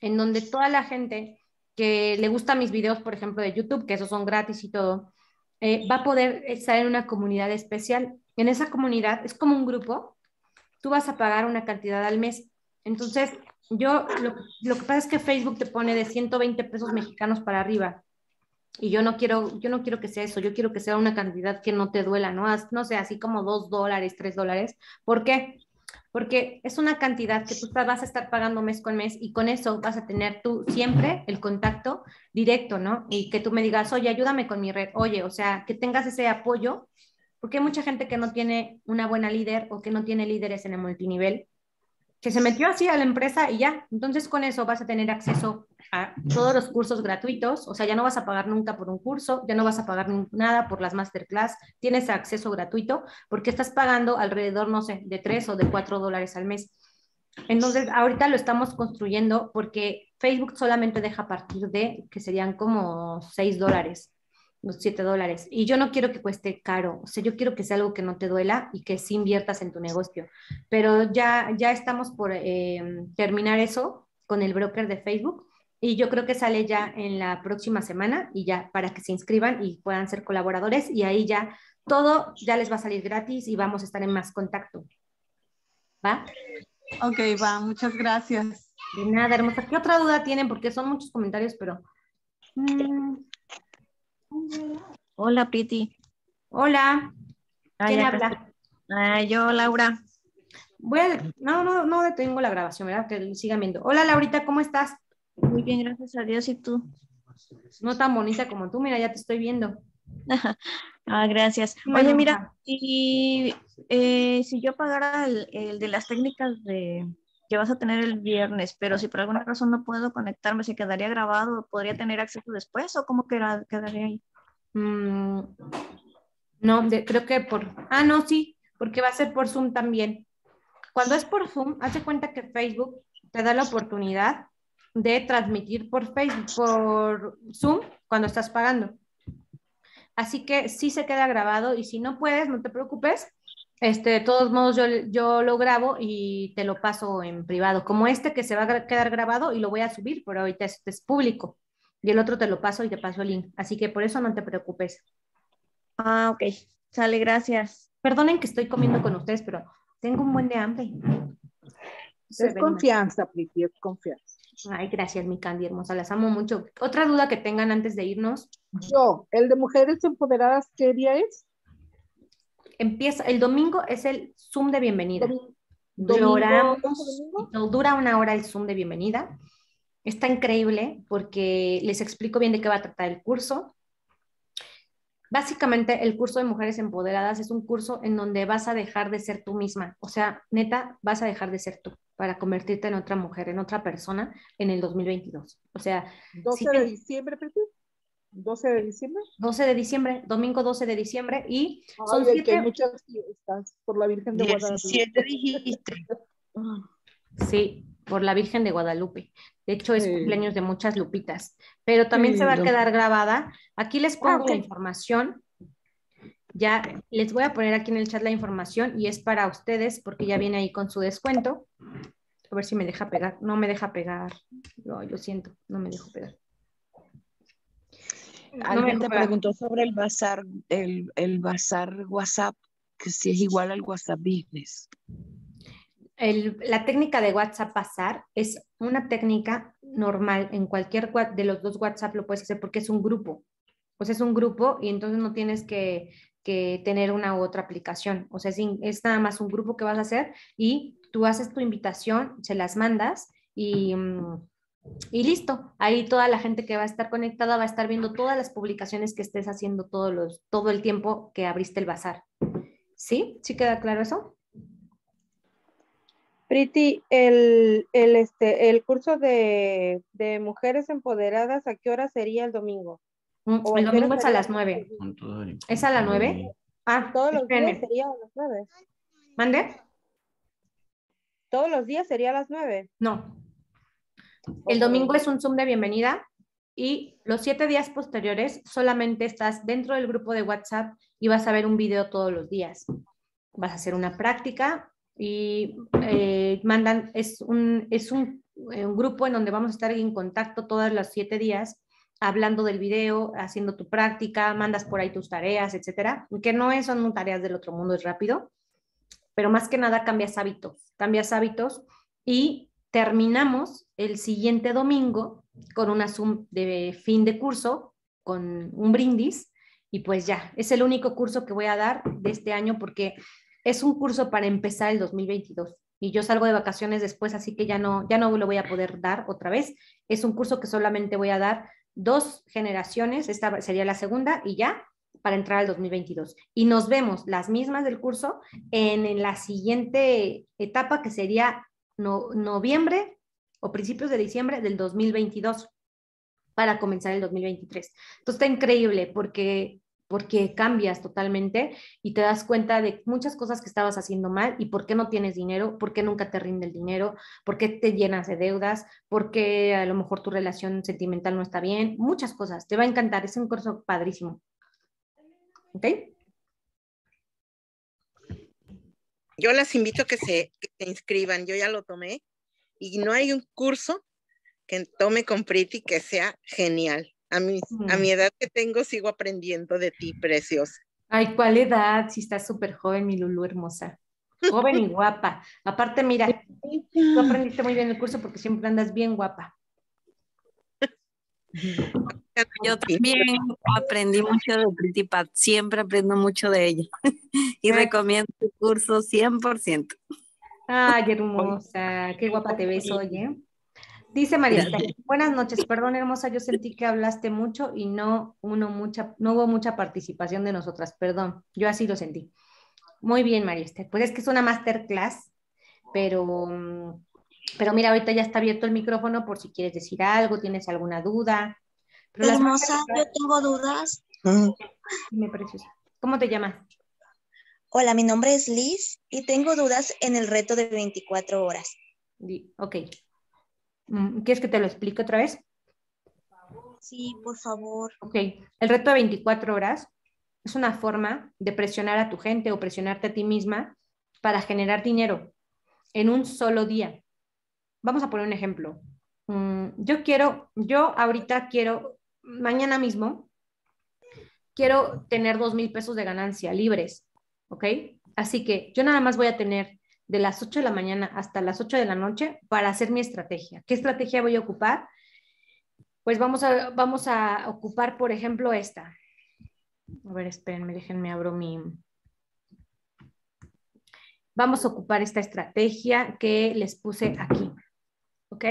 en donde toda la gente que le gusta mis videos, por ejemplo, de YouTube, que esos son gratis y todo, eh, va a poder estar en una comunidad especial. En esa comunidad es como un grupo, tú vas a pagar una cantidad al mes. Entonces, yo, lo, que pasa es que Facebook te pone de 120 pesos mexicanos para arriba. Y yo no quiero, yo no quiero que sea eso, yo quiero que sea una cantidad que no te duela, ¿no? no sé, así como dos dólares, tres dólares. ¿Por qué? Porque es una cantidad que tú vas a estar pagando mes con mes y con eso vas a tener tú siempre el contacto directo, ¿no? Y que tú me digas, oye, ayúdame con mi red, oye, o sea, que tengas ese apoyo, porque hay mucha gente que no tiene una buena líder o que no tiene líderes en el multinivel que se metió así a la empresa y ya. Entonces con eso vas a tener acceso a todos los cursos gratuitos, o sea, ya no vas a pagar nunca por un curso, ya no vas a pagar nada por las masterclass, tienes acceso gratuito porque estás pagando alrededor, no sé, de 3 o de 4 dólares al mes. Entonces, ahorita lo estamos construyendo porque Facebook solamente deja a partir de, que serían como 6 dólares los 7 dólares. Y yo no quiero que cueste caro, o sea, yo quiero que sea algo que no te duela y que sí inviertas en tu negocio. Pero ya, ya estamos por eh, terminar eso con el broker de Facebook y yo creo que sale ya en la próxima semana y ya para que se inscriban y puedan ser colaboradores y ahí ya todo ya les va a salir gratis y vamos a estar en más contacto. ¿Va? Ok, va, muchas gracias. De nada, hermosa. ¿Qué otra duda tienen? Porque son muchos comentarios, pero... Mm, Hola, Priti. Hola. Ah, ¿Quién habla? Ah, yo, Laura. Bueno, no, no, no detengo la grabación, ¿verdad? Que siga viendo. Hola, Laurita, ¿cómo estás? Muy bien, gracias a Dios. ¿Y tú? No tan bonita como tú, mira, ya te estoy viendo. ah, gracias. Oye, mira, si, eh, si yo pagara el de las técnicas de, vas a tener el viernes, pero si por alguna razón no puedo conectarme, ¿se quedaría grabado? ¿Podría tener acceso después o cómo quedaría ahí? Mm, no, creo que por... Ah, no, sí, porque va a ser por Zoom también. Cuando es por Zoom, hace cuenta que Facebook te da la oportunidad de transmitir por Facebook, por Zoom, cuando estás pagando. Así que sí se queda grabado y si no puedes, no te preocupes, este, de todos modos, yo, lo grabo y te lo paso en privado, como este que se va a quedar grabado y lo voy a subir, pero ahorita este es público. Y el otro te lo paso y te paso el link. Así que por eso no te preocupes. Ah, ok. Sale, gracias. Perdonen que estoy comiendo con ustedes, pero tengo un buen de hambre. es confianza, Priti, es confianza. Ay, gracias, mi Candy hermosa, las amo mucho. ¿Otra duda que tengan antes de irnos? Yo, el de mujeres empoderadas, ¿qué día es? empieza, el domingo es el Zoom de bienvenida. Lloramos, dura una hora el Zoom de bienvenida. Está increíble porque les explico bien de qué va a tratar el curso. Básicamente, el curso de Mujeres Empoderadas es un curso en donde vas a dejar de ser tú misma. O sea, neta, vas a dejar de ser tú para convertirte en otra mujer, en otra persona en el 2022. O sea, 12 de diciembre, 12 de diciembre. 12 de diciembre, domingo 12 de diciembre y son muchas fiestas por la Virgen de Guadalupe. Sí, por la Virgen de Guadalupe. De hecho, es cumpleaños de muchas lupitas, pero también se va a quedar grabada. Aquí les pongo ah, la información. Ya les voy a poner aquí en el chat la información y es para ustedes porque ya viene ahí con su descuento. A ver si me deja pegar. No me deja pegar. No, yo siento, no me dejo pegar. Alguien te preguntó sobre el bazar, el, el bazar WhatsApp, que si es igual al WhatsApp Business. El, la técnica de WhatsApp pasar es una técnica normal. En cualquier de los dos WhatsApp lo puedes hacer porque es un grupo. Pues es un grupo y entonces no tienes que, que tener una u otra aplicación. O sea, es, es, nada más un grupo que vas a hacer y tú haces tu invitación, se las mandas y... Mm, y listo, ahí toda la gente que va a estar conectada va a estar viendo todas las publicaciones que estés haciendo todos todo el tiempo que abriste el bazar. ¿Sí? ¿Sí queda claro eso? Priti, el, este, el curso de, mujeres empoderadas, ¿a qué hora sería el domingo? Mm, el domingo es a las nueve. ¿Es a las nueve? Ah, todos los días sería a las nueve. ¿Mande? ¿Todos los días sería a las nueve? No, el domingo es un Zoom de bienvenida y los siete días posteriores solamente estás dentro del grupo de WhatsApp y vas a ver un video todos los días. Vas a hacer una práctica y eh, mandan, es, un, es eh, un, grupo en donde vamos a estar en contacto todos los siete días hablando del video, haciendo tu práctica, mandas por ahí tus tareas, etcétera, que no son tareas del otro mundo, es rápido, pero más que nada cambias hábitos, cambias hábitos y terminamos el siguiente domingo con una Zoom de fin de curso, con un brindis, y pues ya, es el único curso que voy a dar de este año porque es un curso para empezar el 2022 y yo salgo de vacaciones después, así que ya no, ya no lo voy a poder dar otra vez. Es un curso que solamente voy a dar dos generaciones, esta sería la segunda y ya para entrar al 2022. Y nos vemos las mismas del curso en la siguiente etapa que sería noviembre o principios de diciembre del 2022 para comenzar el 2023. Entonces está increíble porque porque cambias totalmente y te das cuenta de muchas cosas que estabas haciendo mal y por qué no tienes dinero, por qué nunca te rinde el dinero, por qué te llenas de deudas, por qué a lo mejor tu relación sentimental no está bien, muchas cosas. Te va a encantar, es un curso padrísimo. ¿Ok? yo las invito a que se, inscriban, yo ya lo tomé y no hay un curso que tome con Priti que sea genial. A mi, a mi mm. edad que tengo sigo aprendiendo de ti, preciosa. Ay, ¿cuál edad? Si estás súper joven, mi Lulu hermosa. Joven y guapa. Aparte, mira, tú aprendiste muy bien el curso porque siempre andas bien guapa. Yo también aprendí mucho de Pretty siempre aprendo mucho de ella y recomiendo el curso 100%. Ay, qué hermosa, qué guapa te ves hoy, ¿eh? Dice Marista, buenas noches, perdón hermosa, yo sentí que hablaste mucho y no, uno mucha, no hubo mucha participación de nosotras, perdón, yo así lo sentí. Muy bien, Esther, pues es que es una masterclass, pero mm, pero mira, ahorita ya está abierto el micrófono por si quieres decir algo, tienes alguna duda. Pero Hermosa, yo tengo dudas. Mm. ¿Cómo te llamas? Hola, mi nombre es Liz y tengo dudas en el reto de 24 horas. Ok. Mm, ¿Quieres que te lo explique otra vez? Sí, por favor. Ok. El reto de 24 horas es una forma de presionar a tu gente o presionarte a ti misma para generar dinero en un solo día vamos a poner un ejemplo. Mm, yo quiero, yo ahorita quiero, mañana mismo, quiero tener dos mil pesos de ganancia libres, ¿ok? Así que yo nada más voy a tener de las 8 de la mañana hasta las ocho de la noche para hacer mi estrategia. ¿Qué estrategia voy a ocupar? Pues vamos a, vamos a ocupar, por ejemplo, esta. A ver, espérenme, déjenme abro mi... Vamos a ocupar esta estrategia que les puse aquí. ¿ok?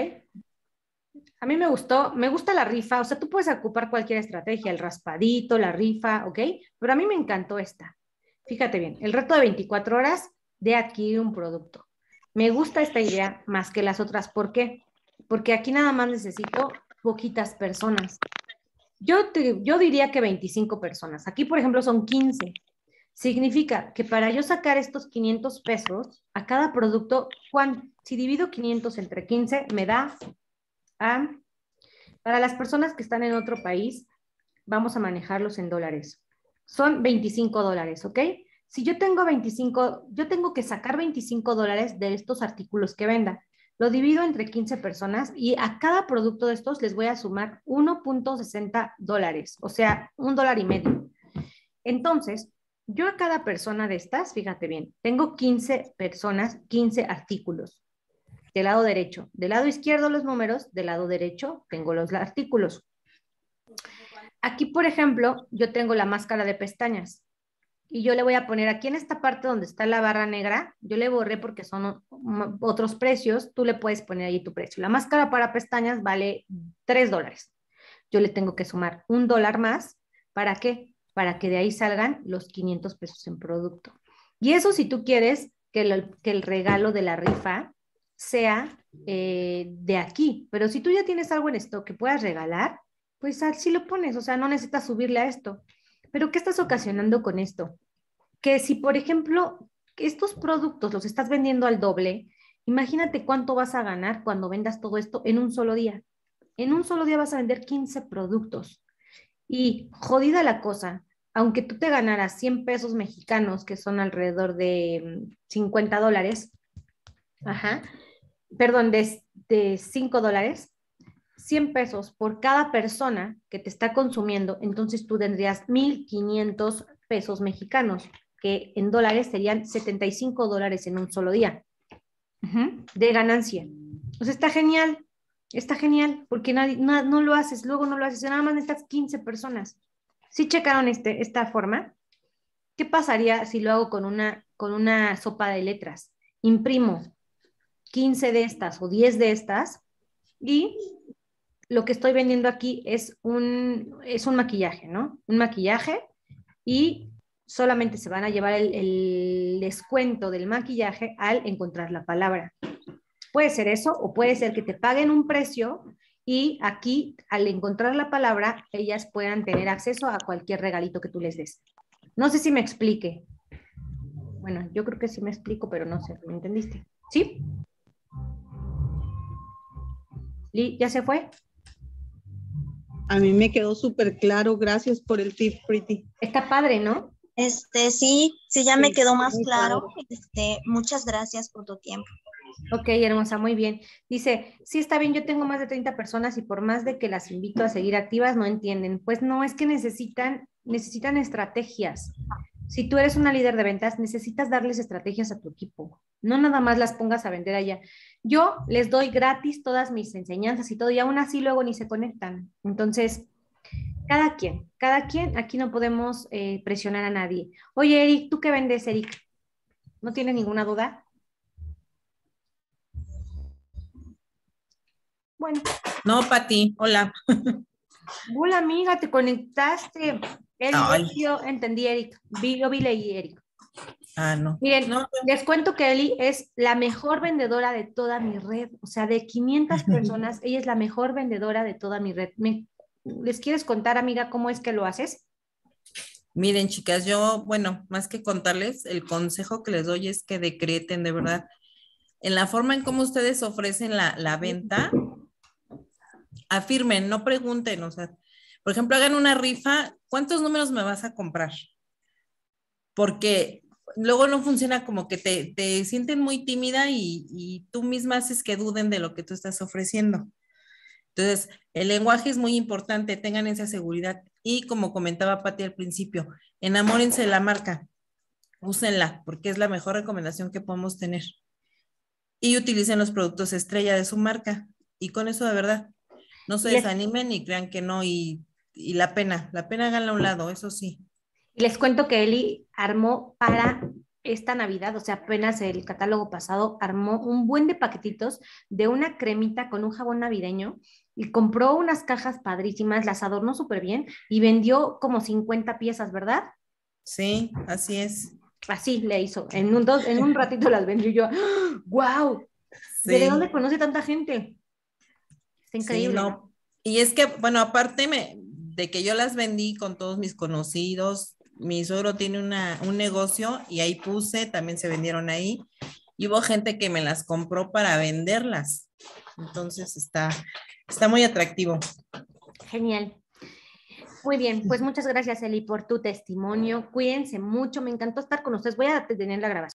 A mí me gustó, me gusta la rifa, o sea, tú puedes ocupar cualquier estrategia, el raspadito, la rifa, ¿ok? Pero a mí me encantó esta. Fíjate bien, el reto de 24 horas de aquí un producto. Me gusta esta idea más que las otras, ¿por qué? Porque aquí nada más necesito poquitas personas. Yo, yo diría que 25 personas. Aquí, por ejemplo, son 15. Significa que para yo sacar estos 500 pesos, a cada producto, ¿cuánto? Si divido 500 entre 15, me da a... Para las personas que están en otro país, vamos a manejarlos en dólares. Son 25 dólares, ¿ok? Si yo tengo 25, yo tengo que sacar 25 dólares de estos artículos que venda. Lo divido entre 15 personas y a cada producto de estos les voy a sumar 1.60 dólares, o sea, un dólar y medio. Entonces, yo a cada persona de estas, fíjate bien, tengo 15 personas, 15 artículos del lado derecho. Del lado izquierdo los números, del lado derecho tengo los artículos. Aquí, por ejemplo, yo tengo la máscara de pestañas y yo le voy a poner aquí en esta parte donde está la barra negra, yo le borré porque son otros precios, tú le puedes poner ahí tu precio. La máscara para pestañas vale tres dólares. Yo le tengo que sumar un dólar más. ¿Para qué? Para que de ahí salgan los 500 pesos en producto. Y eso si tú quieres que el regalo de la rifa sea eh, de aquí. Pero si tú ya tienes algo en esto que puedas regalar, pues así lo pones, o sea, no necesitas subirle a esto. Pero ¿qué estás ocasionando con esto? Que si, por ejemplo, estos productos los estás vendiendo al doble, imagínate cuánto vas a ganar cuando vendas todo esto en un solo día. En un solo día vas a vender 15 productos. Y jodida la cosa, aunque tú te ganaras 100 pesos mexicanos, que son alrededor de 50 mm, dólares, Ajá. Perdón, de, 5 dólares, 100 pesos por cada persona que te está consumiendo, entonces tú tendrías 1.500 pesos mexicanos, que en dólares serían 75 dólares en un solo día de ganancia. O sea, está genial, está genial, porque nadie, no, lo haces, luego no lo haces, nada más necesitas 15 personas. Si checaron este, esta forma, ¿qué pasaría si lo hago con una, con una sopa de letras? Imprimo 15 de estas o 10 de estas y lo que estoy vendiendo aquí es un, es un maquillaje, ¿no? Un maquillaje y solamente se van a llevar el, el, descuento del maquillaje al encontrar la palabra. Puede ser eso o puede ser que te paguen un precio y aquí al encontrar la palabra ellas puedan tener acceso a cualquier regalito que tú les des. No sé si me explique. Bueno, yo creo que sí me explico, pero no sé, ¿me entendiste? ¿Sí? ¿ya se fue? A mí me quedó súper claro, gracias por el tip, Pretty. Está padre, ¿no? Este, sí, sí, ya me quedó más claro. Este, muchas gracias por tu tiempo. Ok, hermosa, muy bien. Dice, sí está bien, yo tengo más de 30 personas y por más de que las invito a seguir activas, no entienden. Pues no, es que necesitan, necesitan estrategias si tú eres una líder de ventas, necesitas darles estrategias a tu equipo. No nada más las pongas a vender allá. Yo les doy gratis todas mis enseñanzas y todo, y aún así luego ni se conectan. Entonces, cada quien, cada quien, aquí no podemos eh, presionar a nadie. Oye, Eric, ¿tú qué vendes, Eric? ¿No tienes ninguna duda? Bueno. No, Pati, hola. Hola amiga, te conectaste. yo entendí, Erika. yo vi leí, Eric. Ah, no. Miren, les cuento que Eli es la mejor vendedora de toda mi red. O sea, de 500 personas, ella es la mejor vendedora de toda mi red. ¿Les quieres contar, amiga, cómo es que lo haces? Miren, chicas, yo, bueno, más que contarles, el consejo que les doy es que decreten de verdad. En la forma en cómo ustedes ofrecen la, la venta, afirmen, no pregunten, o sea, por ejemplo, hagan una rifa, ¿cuántos números me vas a comprar? Porque luego no funciona como que te, sienten muy tímida y, tú misma haces que duden de lo que tú estás ofreciendo. Entonces, el lenguaje es muy importante, tengan esa seguridad. Y como comentaba Pati al principio, enamórense de la marca, úsenla, porque es la mejor recomendación que podemos tener. Y utilicen los productos estrella de su marca. Y con eso, de verdad, no se desanimen y crean que no, y, la pena, la pena gana a un lado, eso sí. Les cuento que Eli armó para esta Navidad, o sea, apenas el catálogo pasado, armó un buen de paquetitos de una cremita con un jabón navideño y compró unas cajas padrísimas, las adornó súper bien y vendió como 50 piezas, ¿verdad? Sí, así es. Así le hizo. En un, dos, en un ratito las vendió yo. ¡Wow! ¿De dónde conoce tanta gente? increíble. Y es que, bueno, aparte de que yo las vendí con todos mis conocidos, mi suegro tiene un negocio y ahí puse, también se vendieron ahí. Y hubo gente que me las compró para venderlas. Entonces está, está muy atractivo. Genial. Muy bien, pues muchas gracias Eli por tu testimonio. Cuídense mucho, me encantó estar con ustedes. Voy a detener la grabación.